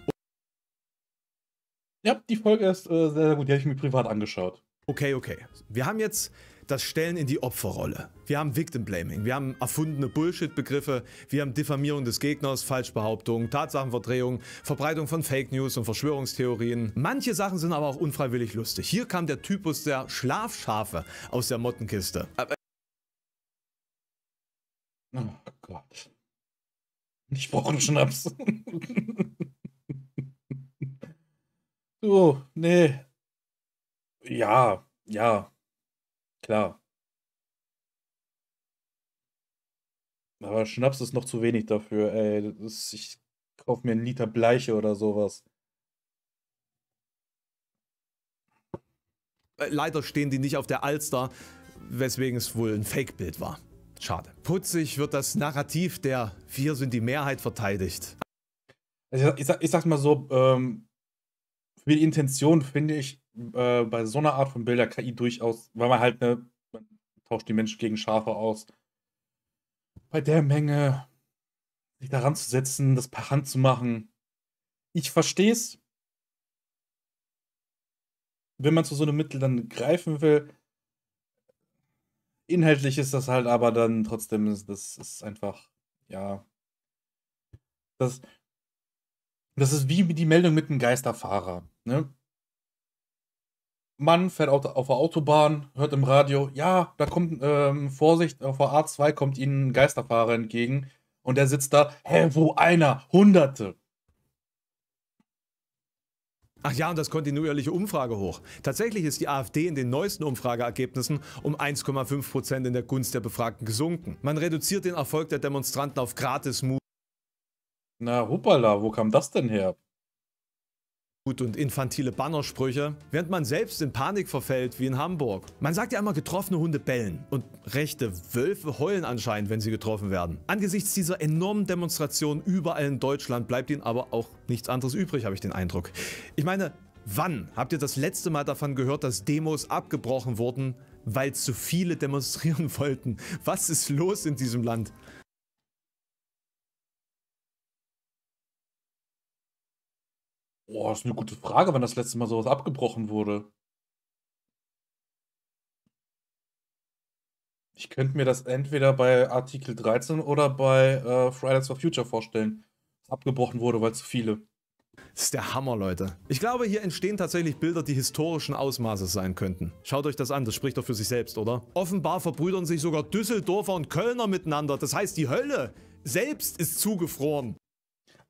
Ja, die Folge ist äh, sehr, sehr gut. Die habe ich mir privat angeschaut. Okay, okay. Wir haben jetzt das Stellen in die Opferrolle. Wir haben Victim Blaming, wir haben erfundene Bullshit-Begriffe, wir haben Diffamierung des Gegners, Falschbehauptungen, Tatsachenverdrehung, Verbreitung von Fake News und Verschwörungstheorien. Manche Sachen sind aber auch unfreiwillig lustig. Hier kam der Typus der Schlafschafe aus der Mottenkiste. Oh Gott. Ich brauche einen Schnaps. du, nee. Ja, ja. Klar. Aber Schnaps ist noch zu wenig dafür, ey. Ist, ich kaufe mir einen Liter Bleiche oder sowas. Äh, leider stehen die nicht auf der Alster, weswegen es wohl ein Fake-Bild war. Schade. Putzig wird das Narrativ der Vier sind die Mehrheit verteidigt. ich, ich, ich sag's mal so, ähm, für die Intention finde ich äh, bei so einer Art von Bilder KI durchaus, weil man halt, ne, man tauscht die Menschen gegen Schafe aus. Bei der Menge, sich daran zu setzen, das per Hand zu machen. Ich verstehe es. Wenn man zu so einem Mittel dann greifen will, inhaltlich ist das halt aber dann trotzdem, das ist einfach, ja. Das, das ist wie die Meldung mit dem Geisterfahrer. Ne? Mann fährt auf der Autobahn, hört im Radio, ja, da kommt, ähm, Vorsicht, auf der A2 kommt ihnen ein Geisterfahrer entgegen und der sitzt da, hä, wo einer? Hunderte. Ach ja, und das kontinuierliche Umfrage hoch. Tatsächlich ist die AfD in den neuesten Umfrageergebnissen um 1,5 Prozent in der Gunst der Befragten gesunken. Man reduziert den Erfolg der Demonstranten auf gratis Mut. Na, hoppala, wo kam das denn her? Gut, und infantile Bannersprüche, während man selbst in Panik verfällt, wie in Hamburg. Man sagt ja immer, getroffene Hunde bellen. Und rechte Wölfe heulen anscheinend, wenn sie getroffen werden. Angesichts dieser enormen Demonstrationen überall in Deutschland bleibt ihnen aber auch nichts anderes übrig, habe ich den Eindruck. Ich meine, wann habt ihr das letzte Mal davon gehört, dass Demos abgebrochen wurden, weil zu viele demonstrieren wollten? Was ist los in diesem Land? Boah, ist eine gute Frage, wann das letzte Mal sowas abgebrochen wurde. Ich könnte mir das entweder bei Artikel 13 oder bei äh, Fridays for Future vorstellen, abgebrochen wurde, weil zu viele. Das ist der Hammer, Leute. Ich glaube, hier entstehen tatsächlich Bilder, die historischen Ausmaßes sein könnten. Schaut euch das an, das spricht doch für sich selbst, oder? Offenbar verbrüdern sich sogar Düsseldorfer und Kölner miteinander. Das heißt, die Hölle selbst ist zugefroren.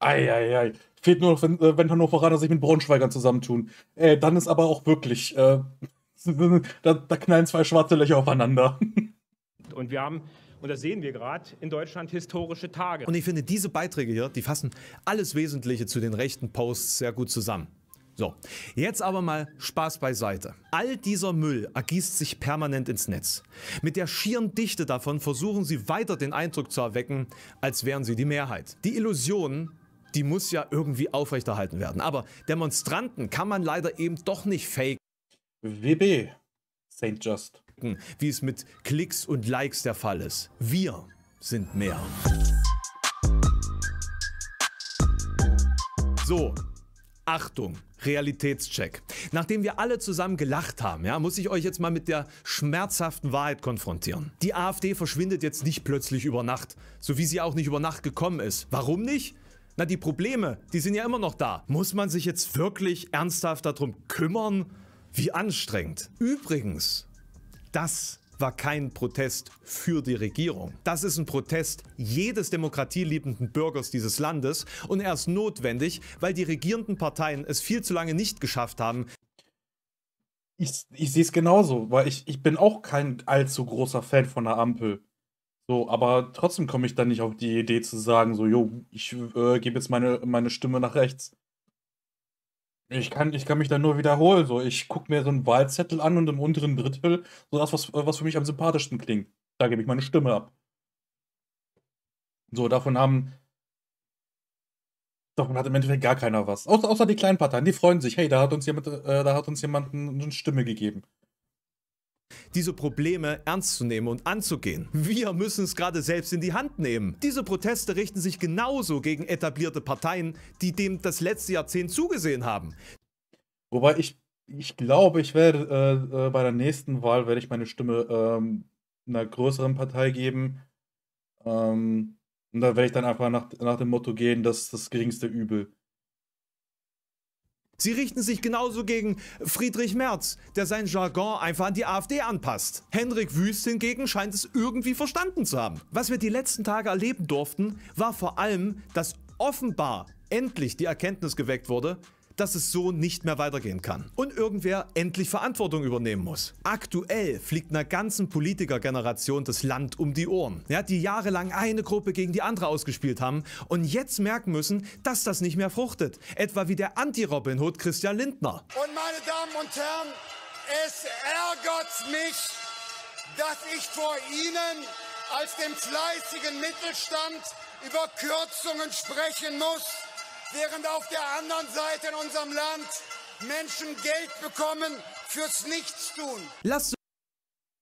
Eieiei. Ei, ei. Fehlt nur noch, wenn, äh, wenn Hannoveraner sich mit Braunschweigern zusammentun. Äh, dann ist aber auch wirklich, äh, da, da knallen zwei schwarze Löcher aufeinander. Und wir haben und das sehen wir gerade in Deutschland historische Tage. Und ich finde, diese Beiträge hier, die fassen alles Wesentliche zu den rechten Posts sehr gut zusammen. So, jetzt aber mal Spaß beiseite. All dieser Müll ergießt sich permanent ins Netz. Mit der schieren Dichte davon versuchen sie weiter den Eindruck zu erwecken, als wären sie die Mehrheit. Die Illusion, die muss ja irgendwie aufrechterhalten werden. Aber Demonstranten kann man leider eben doch nicht faken. WB, St. Just. Wie es mit Klicks und Likes der Fall ist. Wir sind mehr. So, Achtung, Realitätscheck. Nachdem wir alle zusammen gelacht haben, ja, muss ich euch jetzt mal mit der schmerzhaften Wahrheit konfrontieren. Die AfD verschwindet jetzt nicht plötzlich über Nacht, so wie sie auch nicht über Nacht gekommen ist. Warum nicht? Na, die Probleme, die sind ja immer noch da. Muss man sich jetzt wirklich ernsthaft darum kümmern? Wie anstrengend. Übrigens, das war kein Protest für die Regierung. Das ist ein Protest jedes demokratieliebenden Bürgers dieses Landes und er ist notwendig, weil die regierenden Parteien es viel zu lange nicht geschafft haben. Ich, ich sehe es genauso, weil ich, ich bin auch kein allzu großer Fan von der Ampel. So, aber trotzdem komme ich dann nicht auf die Idee zu sagen, so, jo, ich äh, gebe jetzt meine, meine Stimme nach rechts. Ich kann, ich kann mich dann nur wiederholen. So, ich gucke mir so einen Wahlzettel an und im unteren Drittel, so das, was, was für mich am sympathischsten klingt. Da gebe ich meine Stimme ab. So, davon haben. Davon hat im Endeffekt gar keiner was. Außer, außer die kleinen Parteien, die freuen sich. Hey, da hat uns jemand, äh, da hat uns jemand eine Stimme gegeben diese Probleme ernst zu nehmen und anzugehen. Wir müssen es gerade selbst in die Hand nehmen. Diese Proteste richten sich genauso gegen etablierte Parteien, die dem das letzte Jahrzehnt zugesehen haben. Wobei ich, ich glaube, ich werde äh, äh bei der nächsten Wahl werde ich meine Stimme ähm, einer größeren Partei geben. Ähm, und da werde ich dann einfach nach, nach dem Motto gehen, das ist das geringste Übel. Sie richten sich genauso gegen Friedrich Merz, der seinen Jargon einfach an die AfD anpasst. Henrik Wüst hingegen scheint es irgendwie verstanden zu haben. Was wir die letzten Tage erleben durften, war vor allem, dass offenbar endlich die Erkenntnis geweckt wurde, dass es so nicht mehr weitergehen kann. Und irgendwer endlich Verantwortung übernehmen muss. Aktuell fliegt einer ganzen Politikergeneration das Land um die Ohren. Ja, die jahrelang eine Gruppe gegen die andere ausgespielt haben und jetzt merken müssen, dass das nicht mehr fruchtet. Etwa wie der Anti-Robin Hood Christian Lindner. Und meine Damen und Herren, es ärgert mich, dass ich vor Ihnen als dem fleißigen Mittelstand über Kürzungen sprechen muss während auf der anderen Seite in unserem Land Menschen Geld bekommen fürs Nichtstun. Lass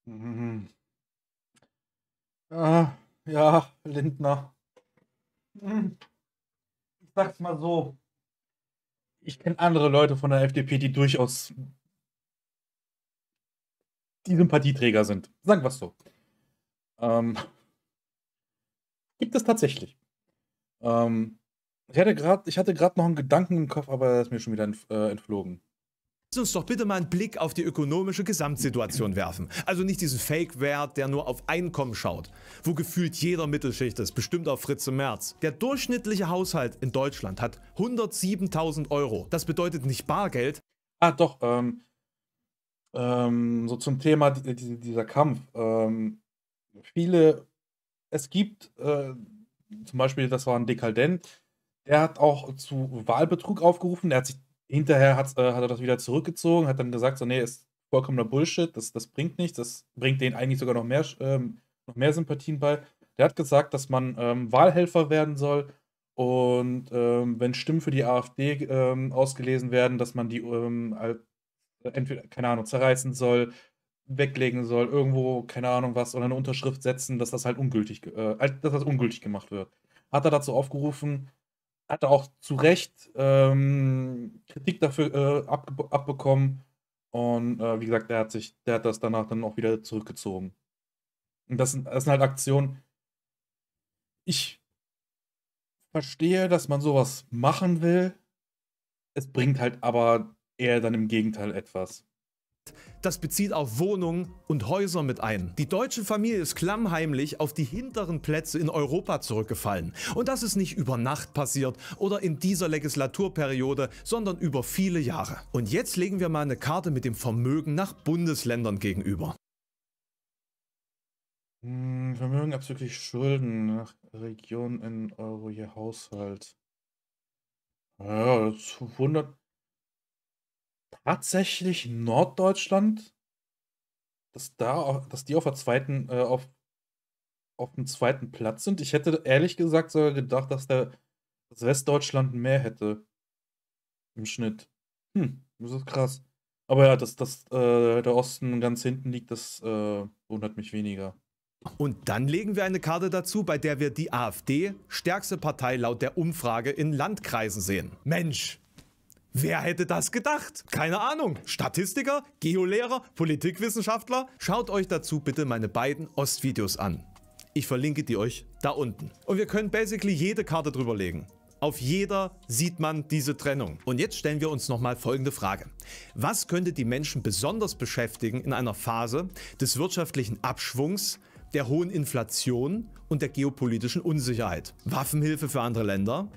mhm. ah, ja, Lindner. Mhm. Ich sag's mal so. Ich kenne andere Leute von der FDP, die durchaus die Sympathieträger sind. Sagen wir es so. Ähm, gibt es tatsächlich. Ähm, ich hatte gerade, ich hatte gerade noch einen Gedanken im Kopf, aber er ist mir schon wieder entf äh, entflogen. Lass uns doch bitte mal einen Blick auf die ökonomische Gesamtsituation werfen. Also nicht diesen Fake-Wert, der nur auf Einkommen schaut, wo gefühlt jeder Mittelschicht ist, bestimmt auf Fritze Merz. Der durchschnittliche Haushalt in Deutschland hat 107.000 Euro. Das bedeutet nicht Bargeld. Ah, doch, ähm, ähm, so zum Thema dieser Kampf. Ähm, viele, es gibt äh, zum Beispiel, das war ein Dekadent, der hat auch zu Wahlbetrug aufgerufen. Er hat sich hinterher hat, äh, hat er das wieder zurückgezogen, hat dann gesagt, so nee, ist vollkommener Bullshit, das, das bringt nichts, das bringt denen eigentlich sogar noch mehr, ähm, noch mehr Sympathien bei. Der hat gesagt, dass man ähm, Wahlhelfer werden soll und ähm, wenn Stimmen für die AfD ähm, ausgelesen werden, dass man die ähm, äh, entweder, keine Ahnung, zerreißen soll, weglegen soll, irgendwo, keine Ahnung was, oder eine Unterschrift setzen, dass das halt ungültig, äh, dass das ungültig gemacht wird. Hat er dazu aufgerufen, hat auch zu Recht ähm, Kritik dafür äh, ab, abbekommen. Und äh, wie gesagt, der hat sich, der hat das danach dann auch wieder zurückgezogen. Und das das sind halt Aktionen. Ich verstehe, dass man sowas machen will. Es bringt halt aber eher dann im Gegenteil etwas. Das bezieht auch Wohnungen und Häuser mit ein. Die deutsche Familie ist klammheimlich auf die hinteren Plätze in Europa zurückgefallen. Und das ist nicht über Nacht passiert oder in dieser Legislaturperiode, sondern über viele Jahre. Und jetzt legen wir mal eine Karte mit dem Vermögen nach Bundesländern gegenüber. Hm, Vermögen abzüglich Schulden nach Region in Euro je Haushalt. Ja, das wundert tatsächlich Norddeutschland, dass da, dass die auf der zweiten, äh, auf, auf dem zweiten Platz sind. Ich hätte ehrlich gesagt sogar gedacht, dass der dass Westdeutschland mehr hätte im Schnitt. Hm, das ist krass. Aber ja, dass, dass äh, der Osten ganz hinten liegt, das äh, wundert mich weniger. Und dann legen wir eine Karte dazu, bei der wir die AfD, stärkste Partei laut der Umfrage, in Landkreisen sehen. Mensch, Wer hätte das gedacht? Keine Ahnung. Statistiker, Geolehrer, Politikwissenschaftler? Schaut euch dazu bitte meine beiden Ostvideos an. Ich verlinke die euch da unten. Und wir können basically jede Karte drüber legen. Auf jeder sieht man diese Trennung. Und jetzt stellen wir uns nochmal folgende Frage. Was könnte die Menschen besonders beschäftigen in einer Phase des wirtschaftlichen Abschwungs, der hohen Inflation und der geopolitischen Unsicherheit? Waffenhilfe für andere Länder,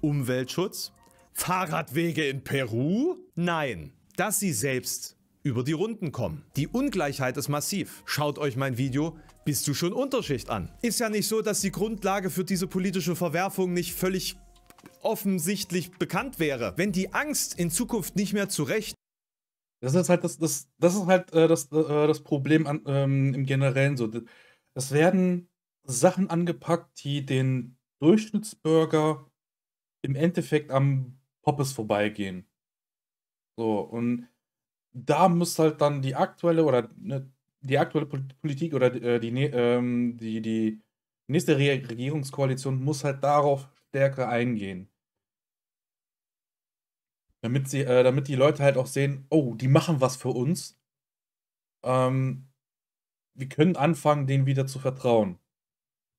Umweltschutz, Fahrradwege in Peru? Nein, dass sie selbst über die Runden kommen. Die Ungleichheit ist massiv. Schaut euch mein Video Bist du schon Unterschicht an. Ist ja nicht so, dass die Grundlage für diese politische Verwerfung nicht völlig offensichtlich bekannt wäre. Wenn die Angst in Zukunft nicht mehr zurecht das ist halt das, das, das ist halt äh, das, äh, das Problem an, ähm, im Generellen so. Es werden Sachen angepackt, die den Durchschnittsbürger im Endeffekt am Poppes vorbeigehen. So, und da muss halt dann die aktuelle oder ne, die aktuelle Politik oder äh, die, ähm, die, die nächste Re Regierungskoalition muss halt darauf stärker eingehen. Damit, sie, äh, damit die Leute halt auch sehen, oh, die machen was für uns. Ähm, wir können anfangen, denen wieder zu vertrauen.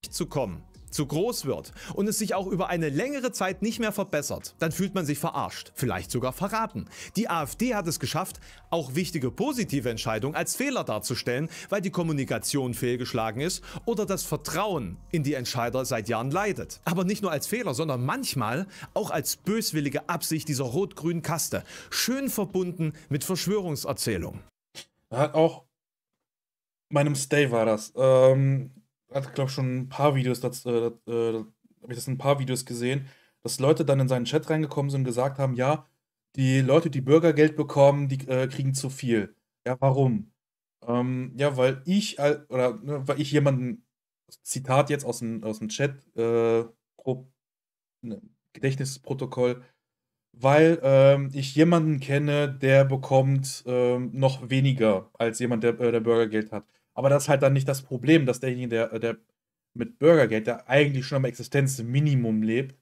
Zu kommen zu groß wird und es sich auch über eine längere Zeit nicht mehr verbessert, dann fühlt man sich verarscht, vielleicht sogar verraten. Die AfD hat es geschafft, auch wichtige positive Entscheidungen als Fehler darzustellen, weil die Kommunikation fehlgeschlagen ist oder das Vertrauen in die Entscheider seit Jahren leidet. Aber nicht nur als Fehler, sondern manchmal auch als böswillige Absicht dieser rot-grünen Kaste, schön verbunden mit Verschwörungserzählungen. Hat auch meinem Stay war das. Ähm hat, glaube schon ein paar Videos, das, äh, äh, habe ich das in ein paar Videos gesehen, dass Leute dann in seinen Chat reingekommen sind und gesagt haben, ja, die Leute, die Bürgergeld bekommen, die äh, kriegen zu viel. Ja, warum? Ähm, ja, weil ich, äh, oder ne, weil ich jemanden, Zitat jetzt aus dem, aus dem Chat, äh, Pro, ne, Gedächtnisprotokoll, weil ähm, ich jemanden kenne, der bekommt ähm, noch weniger als jemand, der, äh, der Bürgergeld hat. Aber das ist halt dann nicht das Problem, dass derjenige, der, äh, der mit Bürgergeld, der eigentlich schon am Existenzminimum lebt,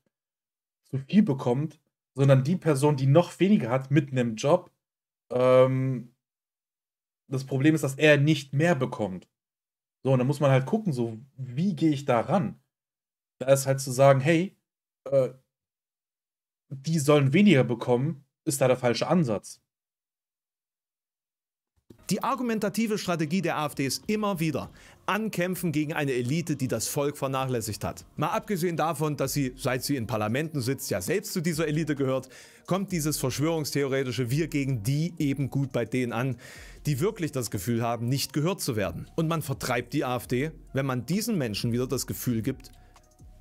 zu viel bekommt, sondern die Person, die noch weniger hat, mit einem Job, ähm, das Problem ist, dass er nicht mehr bekommt. So, und dann muss man halt gucken, so, wie gehe ich da ran? Da ist halt zu sagen, hey, äh, die sollen weniger bekommen, ist da der falsche Ansatz. Die argumentative Strategie der AfD ist immer wieder Ankämpfen gegen eine Elite, die das Volk vernachlässigt hat. Mal abgesehen davon, dass sie, seit sie in Parlamenten sitzt, ja selbst zu dieser Elite gehört, kommt dieses verschwörungstheoretische Wir gegen die eben gut bei denen an, die wirklich das Gefühl haben, nicht gehört zu werden. Und man vertreibt die AfD, wenn man diesen Menschen wieder das Gefühl gibt,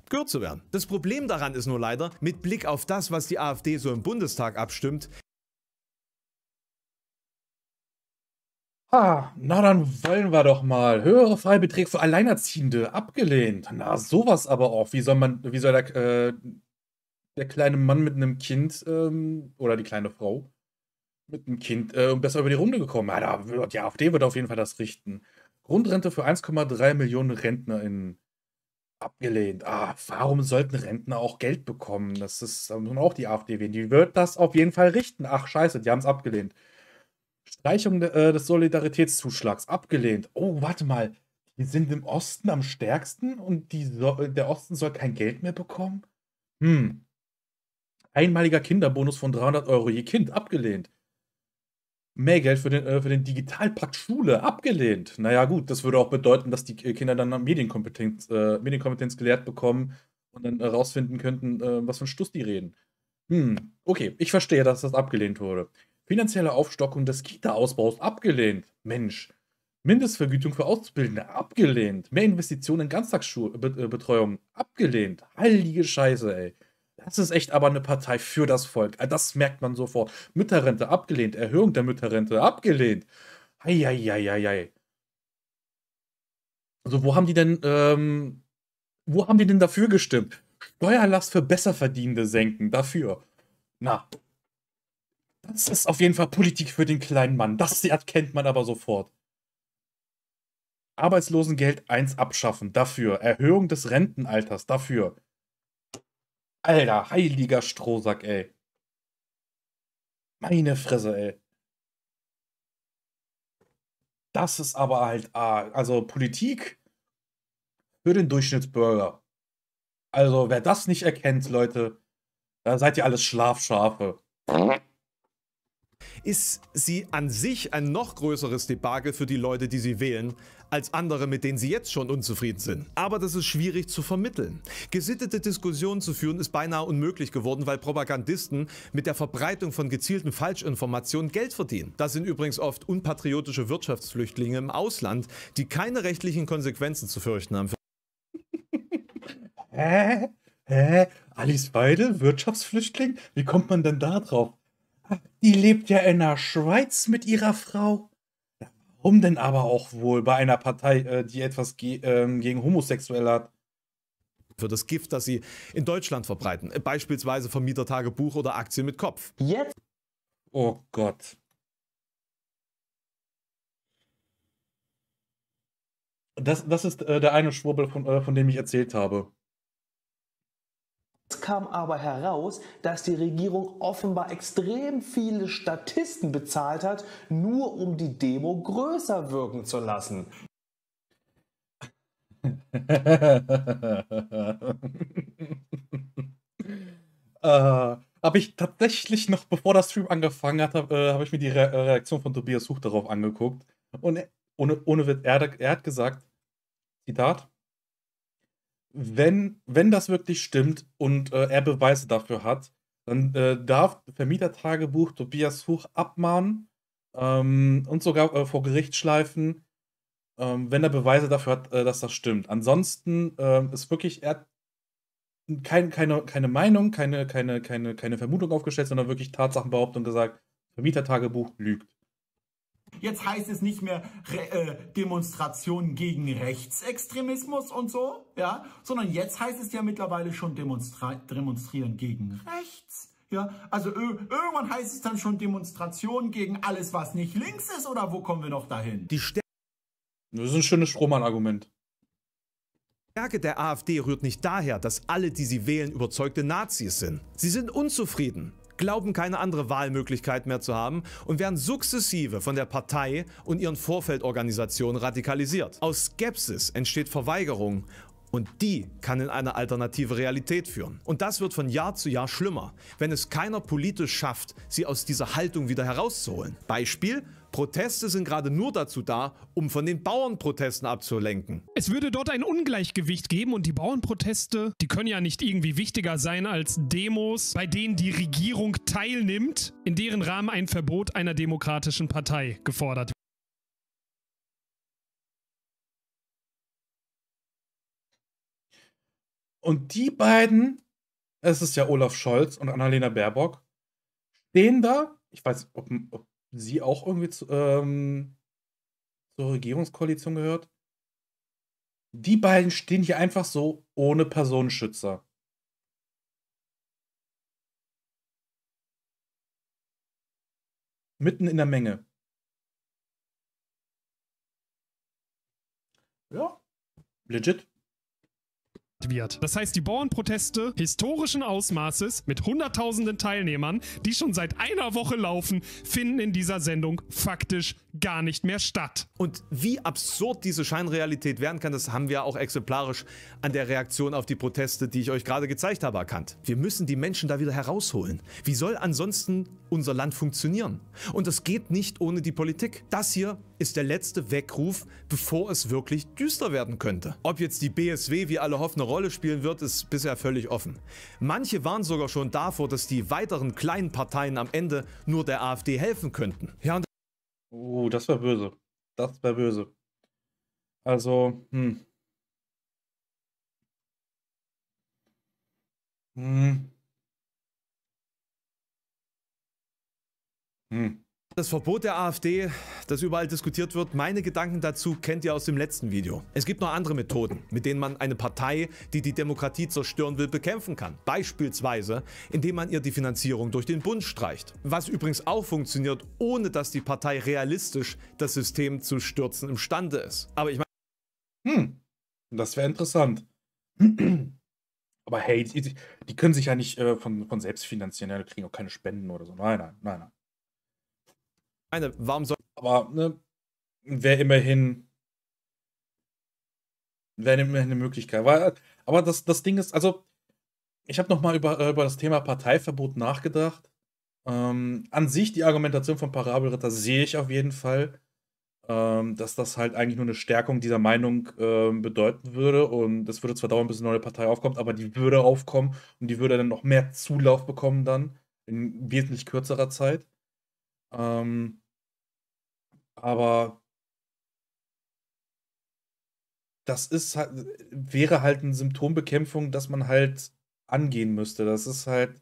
gehört zu werden. Das Problem daran ist nur leider, mit Blick auf das, was die AfD so im Bundestag abstimmt, Ah, na dann wollen wir doch mal. Höhere Freibeträge für Alleinerziehende abgelehnt. Na, sowas aber auch. Wie soll man, wie soll der, äh, der kleine Mann mit einem Kind ähm, oder die kleine Frau mit einem Kind äh, besser über die Runde gekommen? Ja, da wird, die AfD wird auf jeden Fall das richten. Grundrente für 1,3 Millionen RentnerInnen abgelehnt. Ah, warum sollten Rentner auch Geld bekommen? Das ist, da auch die AfD wählen. Die wird das auf jeden Fall richten. Ach, scheiße, die haben es abgelehnt. Streichung äh, des Solidaritätszuschlags abgelehnt. Oh, warte mal. Die sind im Osten am stärksten und so der Osten soll kein Geld mehr bekommen? Hm. Einmaliger Kinderbonus von 300 Euro je Kind abgelehnt. Mehr Geld für den, äh, für den Digitalpakt Schule abgelehnt. Naja, gut, das würde auch bedeuten, dass die äh, Kinder dann äh, Medienkompetenz, äh, Medienkompetenz gelehrt bekommen und dann herausfinden äh, könnten, was für ein Stuss die reden. Hm, okay, ich verstehe, dass das abgelehnt wurde. Finanzielle Aufstockung des Kita-Ausbaus abgelehnt. Mensch. Mindestvergütung für Auszubildende abgelehnt. Mehr Investitionen in Ganztagsbetreuung äh, abgelehnt. Heilige Scheiße, ey. Das ist echt aber eine Partei für das Volk. Äh, das merkt man sofort. Mütterrente abgelehnt, Erhöhung der Mütterrente abgelehnt. Eieieiei. Also wo haben die denn, ähm, wo haben die denn dafür gestimmt? Steuerlast für Besserverdienende senken, dafür. Na, das ist auf jeden Fall Politik für den kleinen Mann. Das erkennt man aber sofort. Arbeitslosengeld 1 abschaffen, dafür. Erhöhung des Rentenalters, dafür. Alter, heiliger Strohsack, ey. Meine Fresse, ey. Das ist aber halt, ah, also Politik für den Durchschnittsbürger. Also, wer das nicht erkennt, Leute, da seid ihr alles Schlafschafe ist sie an sich ein noch größeres Debakel für die Leute, die sie wählen, als andere, mit denen sie jetzt schon unzufrieden sind. Aber das ist schwierig zu vermitteln. Gesittete Diskussionen zu führen ist beinahe unmöglich geworden, weil Propagandisten mit der Verbreitung von gezielten Falschinformationen Geld verdienen. Das sind übrigens oft unpatriotische Wirtschaftsflüchtlinge im Ausland, die keine rechtlichen Konsequenzen zu fürchten haben. Hä? Hä? Alice Weidel, Wirtschaftsflüchtling? Wie kommt man denn da drauf? Die lebt ja in der Schweiz mit ihrer Frau. Warum denn aber auch wohl bei einer Partei, äh, die etwas ge ähm, gegen Homosexuelle hat? Für das Gift, das sie in Deutschland verbreiten. Äh, beispielsweise Vermietertagebuch oder Aktien mit Kopf. Jetzt? Oh Gott. Das, das ist äh, der eine Schwurbel, von, äh, von dem ich erzählt habe kam aber heraus, dass die Regierung offenbar extrem viele Statisten bezahlt hat, nur um die Demo größer wirken zu lassen. äh, habe ich tatsächlich noch, bevor das Stream angefangen hat, habe äh, hab ich mir die Re äh, Reaktion von Tobias Huch darauf angeguckt. Und ohne, ohne Witz, er, er hat gesagt, Zitat, wenn, wenn das wirklich stimmt und äh, er Beweise dafür hat, dann äh, darf Vermietertagebuch Tobias Huch abmahnen ähm, und sogar äh, vor Gericht schleifen, ähm, wenn er Beweise dafür hat, äh, dass das stimmt. Ansonsten ähm, ist wirklich, er kein, keine, keine Meinung, keine, keine, keine, keine Vermutung aufgestellt, sondern wirklich Tatsachenbehauptung gesagt, Vermietertagebuch lügt. Jetzt heißt es nicht mehr Re äh, Demonstrationen gegen Rechtsextremismus und so, ja, sondern jetzt heißt es ja mittlerweile schon Demonstra demonstrieren gegen rechts. Ja, also irgendwann heißt es dann schon Demonstrationen gegen alles, was nicht links ist, oder wo kommen wir noch dahin? Die das ist ein schönes Strohmann-Argument. Die Stärke der AfD rührt nicht daher, dass alle, die sie wählen, überzeugte Nazis sind. Sie sind unzufrieden glauben keine andere Wahlmöglichkeit mehr zu haben und werden sukzessive von der Partei und ihren Vorfeldorganisationen radikalisiert. Aus Skepsis entsteht Verweigerung und die kann in eine alternative Realität führen. Und das wird von Jahr zu Jahr schlimmer, wenn es keiner politisch schafft, sie aus dieser Haltung wieder herauszuholen. Beispiel Proteste sind gerade nur dazu da, um von den Bauernprotesten abzulenken. Es würde dort ein Ungleichgewicht geben und die Bauernproteste, die können ja nicht irgendwie wichtiger sein als Demos, bei denen die Regierung teilnimmt, in deren Rahmen ein Verbot einer demokratischen Partei gefordert wird. Und die beiden, es ist ja Olaf Scholz und Annalena Baerbock, stehen da, ich weiß, ob, ob sie auch irgendwie zu, ähm, zur Regierungskoalition gehört? Die beiden stehen hier einfach so ohne Personenschützer. Mitten in der Menge. Ja, legit wird. Das heißt, die Bauernproteste historischen Ausmaßes mit hunderttausenden Teilnehmern, die schon seit einer Woche laufen, finden in dieser Sendung faktisch gar nicht mehr statt. Und wie absurd diese Scheinrealität werden kann, das haben wir auch exemplarisch an der Reaktion auf die Proteste, die ich euch gerade gezeigt habe, erkannt. Wir müssen die Menschen da wieder herausholen. Wie soll ansonsten unser Land funktionieren? Und das geht nicht ohne die Politik. Das hier ist der letzte Weckruf, bevor es wirklich düster werden könnte. Ob jetzt die BSW wie alle hoffen eine Rolle spielen wird, ist bisher völlig offen. Manche waren sogar schon davor, dass die weiteren kleinen Parteien am Ende nur der AfD helfen könnten. Ja, und Oh, das war böse. Das war böse. Also, hm. Hm. Hm. Das Verbot der AfD, das überall diskutiert wird, meine Gedanken dazu kennt ihr aus dem letzten Video. Es gibt noch andere Methoden, mit denen man eine Partei, die die Demokratie zerstören will, bekämpfen kann. Beispielsweise, indem man ihr die Finanzierung durch den Bund streicht. Was übrigens auch funktioniert, ohne dass die Partei realistisch das System zu stürzen imstande ist. Aber ich meine... Hm, das wäre interessant. Aber hey, die, die, können sich ja nicht äh, von, von selbst finanzieren, ja, die kriegen auch keine Spenden oder so. Nein, nein, nein, nein meine, warum soll. Aber, ne, wäre immerhin. Wäre immerhin eine Möglichkeit. Weil, aber das, das Ding ist, also, ich habe nochmal über, äh, über das Thema Parteiverbot nachgedacht. Ähm, an sich, die Argumentation von Parabelritter sehe ich auf jeden Fall, ähm, dass das halt eigentlich nur eine Stärkung dieser Meinung ähm, bedeuten würde. Und es würde zwar dauern, bis eine neue Partei aufkommt, aber die würde aufkommen und die würde dann noch mehr Zulauf bekommen dann in wesentlich kürzerer Zeit. Ähm, aber das ist halt, wäre halt eine Symptombekämpfung, dass man halt angehen müsste. Das ist halt.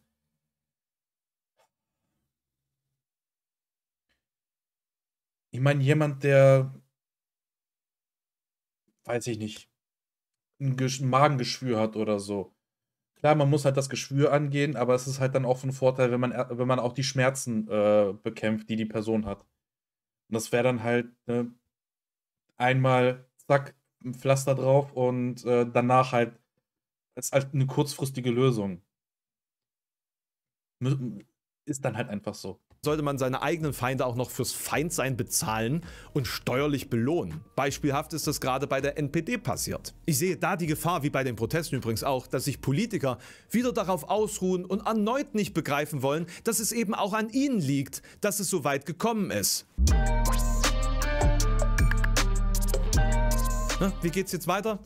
Ich meine, jemand, der, weiß ich nicht, ein, Magengeschwür hat oder so. Klar, man muss halt das Geschwür angehen, aber es ist halt dann auch von Vorteil, wenn man, wenn man auch die Schmerzen äh, bekämpft, die die Person hat. Und das wäre dann halt ne, einmal, zack, ein Pflaster drauf und äh, danach halt, das halt eine kurzfristige Lösung. Ist dann halt einfach so sollte man seine eigenen Feinde auch noch fürs Feindsein bezahlen und steuerlich belohnen. Beispielhaft ist das gerade bei der NPD passiert. Ich sehe da die Gefahr, wie bei den Protesten übrigens auch, dass sich Politiker wieder darauf ausruhen und erneut nicht begreifen wollen, dass es eben auch an ihnen liegt, dass es so weit gekommen ist. Na, wie geht's jetzt weiter?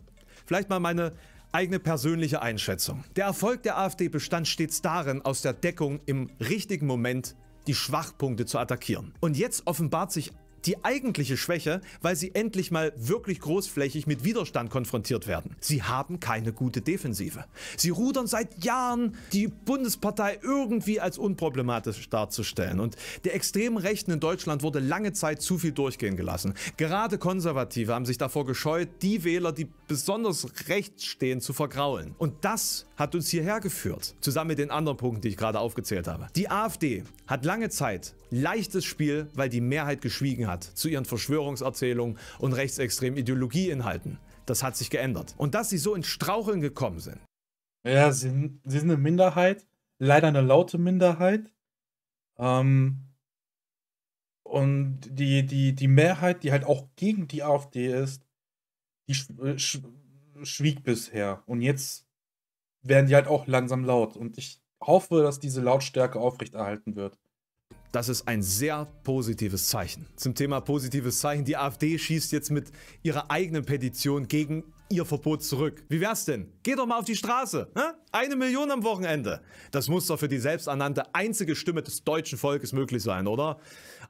Vielleicht mal meine eigene persönliche Einschätzung. Der Erfolg der AfD bestand stets darin, aus der Deckung im richtigen Moment die Schwachpunkte zu attackieren. Und jetzt offenbart sich die eigentliche Schwäche, weil sie endlich mal wirklich großflächig mit Widerstand konfrontiert werden. Sie haben keine gute Defensive. Sie rudern seit Jahren, die Bundespartei irgendwie als unproblematisch darzustellen. Und der extremen Rechten in Deutschland wurde lange Zeit zu viel durchgehen gelassen. Gerade Konservative haben sich davor gescheut, die Wähler, die besonders rechts stehen, zu vergraulen. Und das hat uns hierher geführt, zusammen mit den anderen Punkten, die ich gerade aufgezählt habe. Die AfD hat lange Zeit Leichtes Spiel, weil die Mehrheit geschwiegen hat zu ihren Verschwörungserzählungen und rechtsextremen Ideologieinhalten. Das hat sich geändert. Und dass sie so ins Straucheln gekommen sind. Ja, sie, sie sind eine Minderheit, leider eine laute Minderheit. Ähm, und die, die, die Mehrheit, die halt auch gegen die AfD ist, die sch äh, schwieg bisher. Und jetzt werden die halt auch langsam laut. Und ich hoffe, dass diese Lautstärke aufrechterhalten wird. Das ist ein sehr positives Zeichen. Zum Thema positives Zeichen. Die AfD schießt jetzt mit ihrer eigenen Petition gegen ihr Verbot zurück. Wie wär's denn? Geh doch mal auf die Straße. Ne? Eine Million am Wochenende. Das muss doch für die selbsternannte einzige Stimme des deutschen Volkes möglich sein, oder?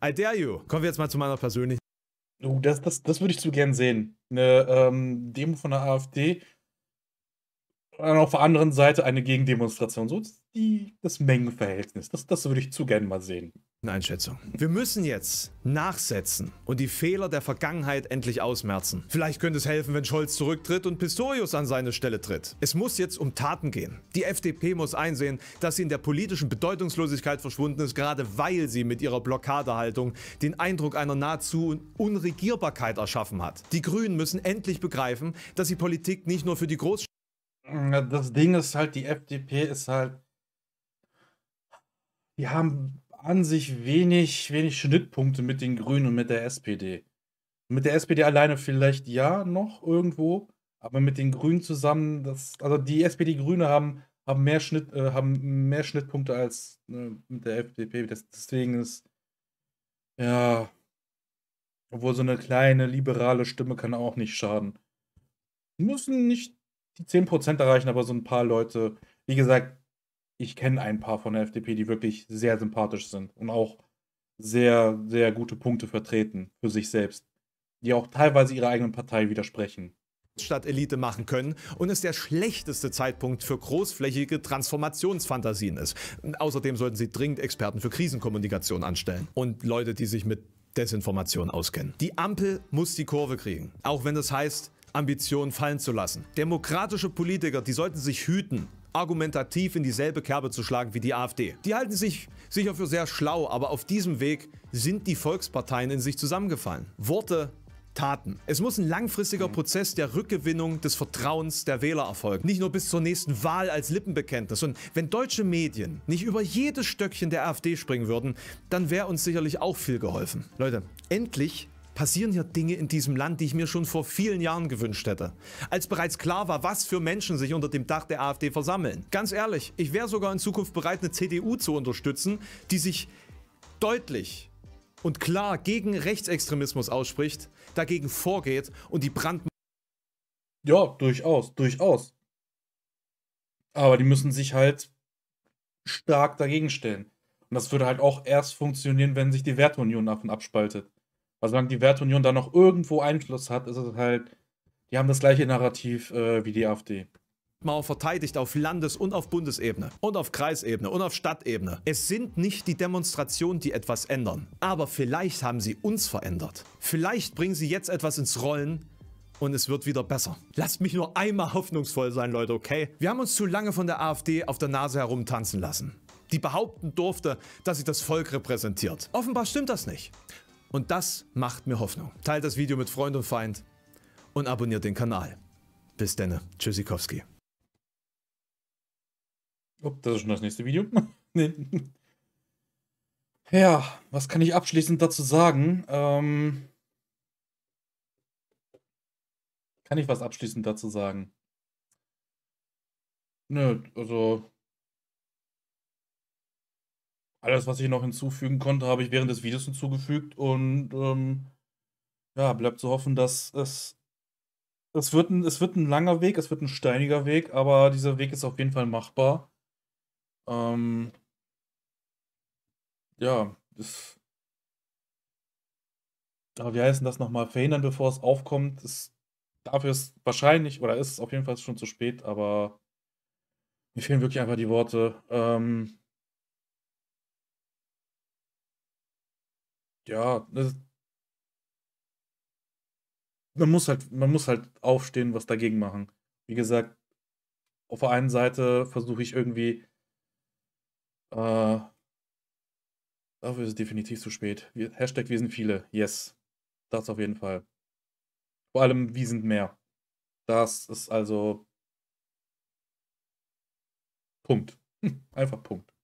I dare you. Kommen wir jetzt mal zu meiner persönlichen. Oh, das, das, das würde ich zu gern sehen. Eine ähm, Demo von der AfD und auf der anderen Seite eine Gegendemonstration. So die, das Mengenverhältnis. Das, das würde ich zu gerne mal sehen. Eine Einschätzung. Wir müssen jetzt nachsetzen und die Fehler der Vergangenheit endlich ausmerzen. Vielleicht könnte es helfen, wenn Scholz zurücktritt und Pistorius an seine Stelle tritt. Es muss jetzt um Taten gehen. Die FDP muss einsehen, dass sie in der politischen Bedeutungslosigkeit verschwunden ist, gerade weil sie mit ihrer Blockadehaltung den Eindruck einer nahezu Unregierbarkeit erschaffen hat. Die Grünen müssen endlich begreifen, dass sie Politik nicht nur für die Großstädte das Ding ist halt, die FDP ist halt. Die haben an sich wenig, wenig Schnittpunkte mit den Grünen und mit der SPD. Mit der SPD alleine vielleicht ja noch irgendwo, aber mit den Grünen zusammen, das, also die SPD-Grüne haben, haben, mehr äh, haben mehr Schnittpunkte als äh, mit der FDP. Das, deswegen ist, ja, obwohl so eine kleine liberale Stimme kann auch nicht schaden. Die müssen nicht die 10% erreichen, aber so ein paar Leute, wie gesagt, ich kenne ein paar von der FDP, die wirklich sehr sympathisch sind und auch sehr, sehr gute Punkte vertreten für sich selbst, die auch teilweise ihrer eigenen Partei widersprechen statt Elite machen können und es der schlechteste Zeitpunkt für großflächige Transformationsfantasien ist. Außerdem sollten sie dringend Experten für Krisenkommunikation anstellen und Leute, die sich mit Desinformation auskennen. Die Ampel muss die Kurve kriegen, auch wenn das heißt, Ambitionen fallen zu lassen. Demokratische Politiker, die sollten sich hüten, argumentativ in dieselbe Kerbe zu schlagen wie die AfD. Die halten sich sicher für sehr schlau, aber auf diesem Weg sind die Volksparteien in sich zusammengefallen. Worte Taten. Es muss ein langfristiger mhm. Prozess der Rückgewinnung des Vertrauens der Wähler erfolgen. Nicht nur bis zur nächsten Wahl als Lippenbekenntnis. Und wenn deutsche Medien nicht über jedes Stöckchen der AfD springen würden, dann wäre uns sicherlich auch viel geholfen. Leute, endlich passieren hier Dinge in diesem Land, die ich mir schon vor vielen Jahren gewünscht hätte. Als bereits klar war, was für Menschen sich unter dem Dach der AfD versammeln. Ganz ehrlich, ich wäre sogar in Zukunft bereit, eine CDU zu unterstützen, die sich deutlich und klar gegen Rechtsextremismus ausspricht, dagegen vorgeht und die Brand... Ja, durchaus, durchaus. Aber die müssen sich halt stark dagegen stellen. Und das würde halt auch erst funktionieren, wenn sich die Werteunion davon abspaltet. Also solange die Wertunion da noch irgendwo Einfluss hat, ist es halt, die haben das gleiche Narrativ äh, wie die AfD. Mauer verteidigt auf Landes- und auf Bundesebene und auf Kreisebene und auf Stadtebene. Es sind nicht die Demonstrationen, die etwas ändern, aber vielleicht haben sie uns verändert. Vielleicht bringen sie jetzt etwas ins Rollen, und es wird wieder besser. Lasst mich nur einmal hoffnungsvoll sein, Leute, okay? Wir haben uns zu lange von der AfD auf der Nase herumtanzen lassen. Die behaupten durfte, dass sie das Volk repräsentiert. Offenbar stimmt das nicht. Und das macht mir Hoffnung. Teilt das Video mit Freund und Feind und abonniert den Kanal. Bis denne. Tschüssikowski. Oh, das ist schon das nächste Video. nee. Ja, was kann ich abschließend dazu sagen? Ähm, kann ich was abschließend dazu sagen? Nö, also alles, was ich noch hinzufügen konnte, habe ich während des Videos hinzugefügt und ähm, ja, bleibt zu hoffen, dass es. Es wird, ein, es wird ein langer Weg, es wird ein steiniger Weg, aber dieser Weg ist auf jeden Fall machbar. Ähm, ja, das. Aber wie heißt das nochmal? Verhindern, bevor es aufkommt. Das, dafür ist wahrscheinlich, oder ist es auf jeden Fall schon zu spät, aber mir fehlen wirklich einfach die Worte. Ähm, ja, das, man muss halt, man muss halt aufstehen, was dagegen machen. Wie gesagt, auf der einen Seite versuche ich irgendwie, äh, dafür ist es definitiv zu spät. Wir, Hashtag, wir sind viele, yes, das auf jeden Fall. Vor allem, wir sind mehr. Das ist also Punkt. Einfach Punkt.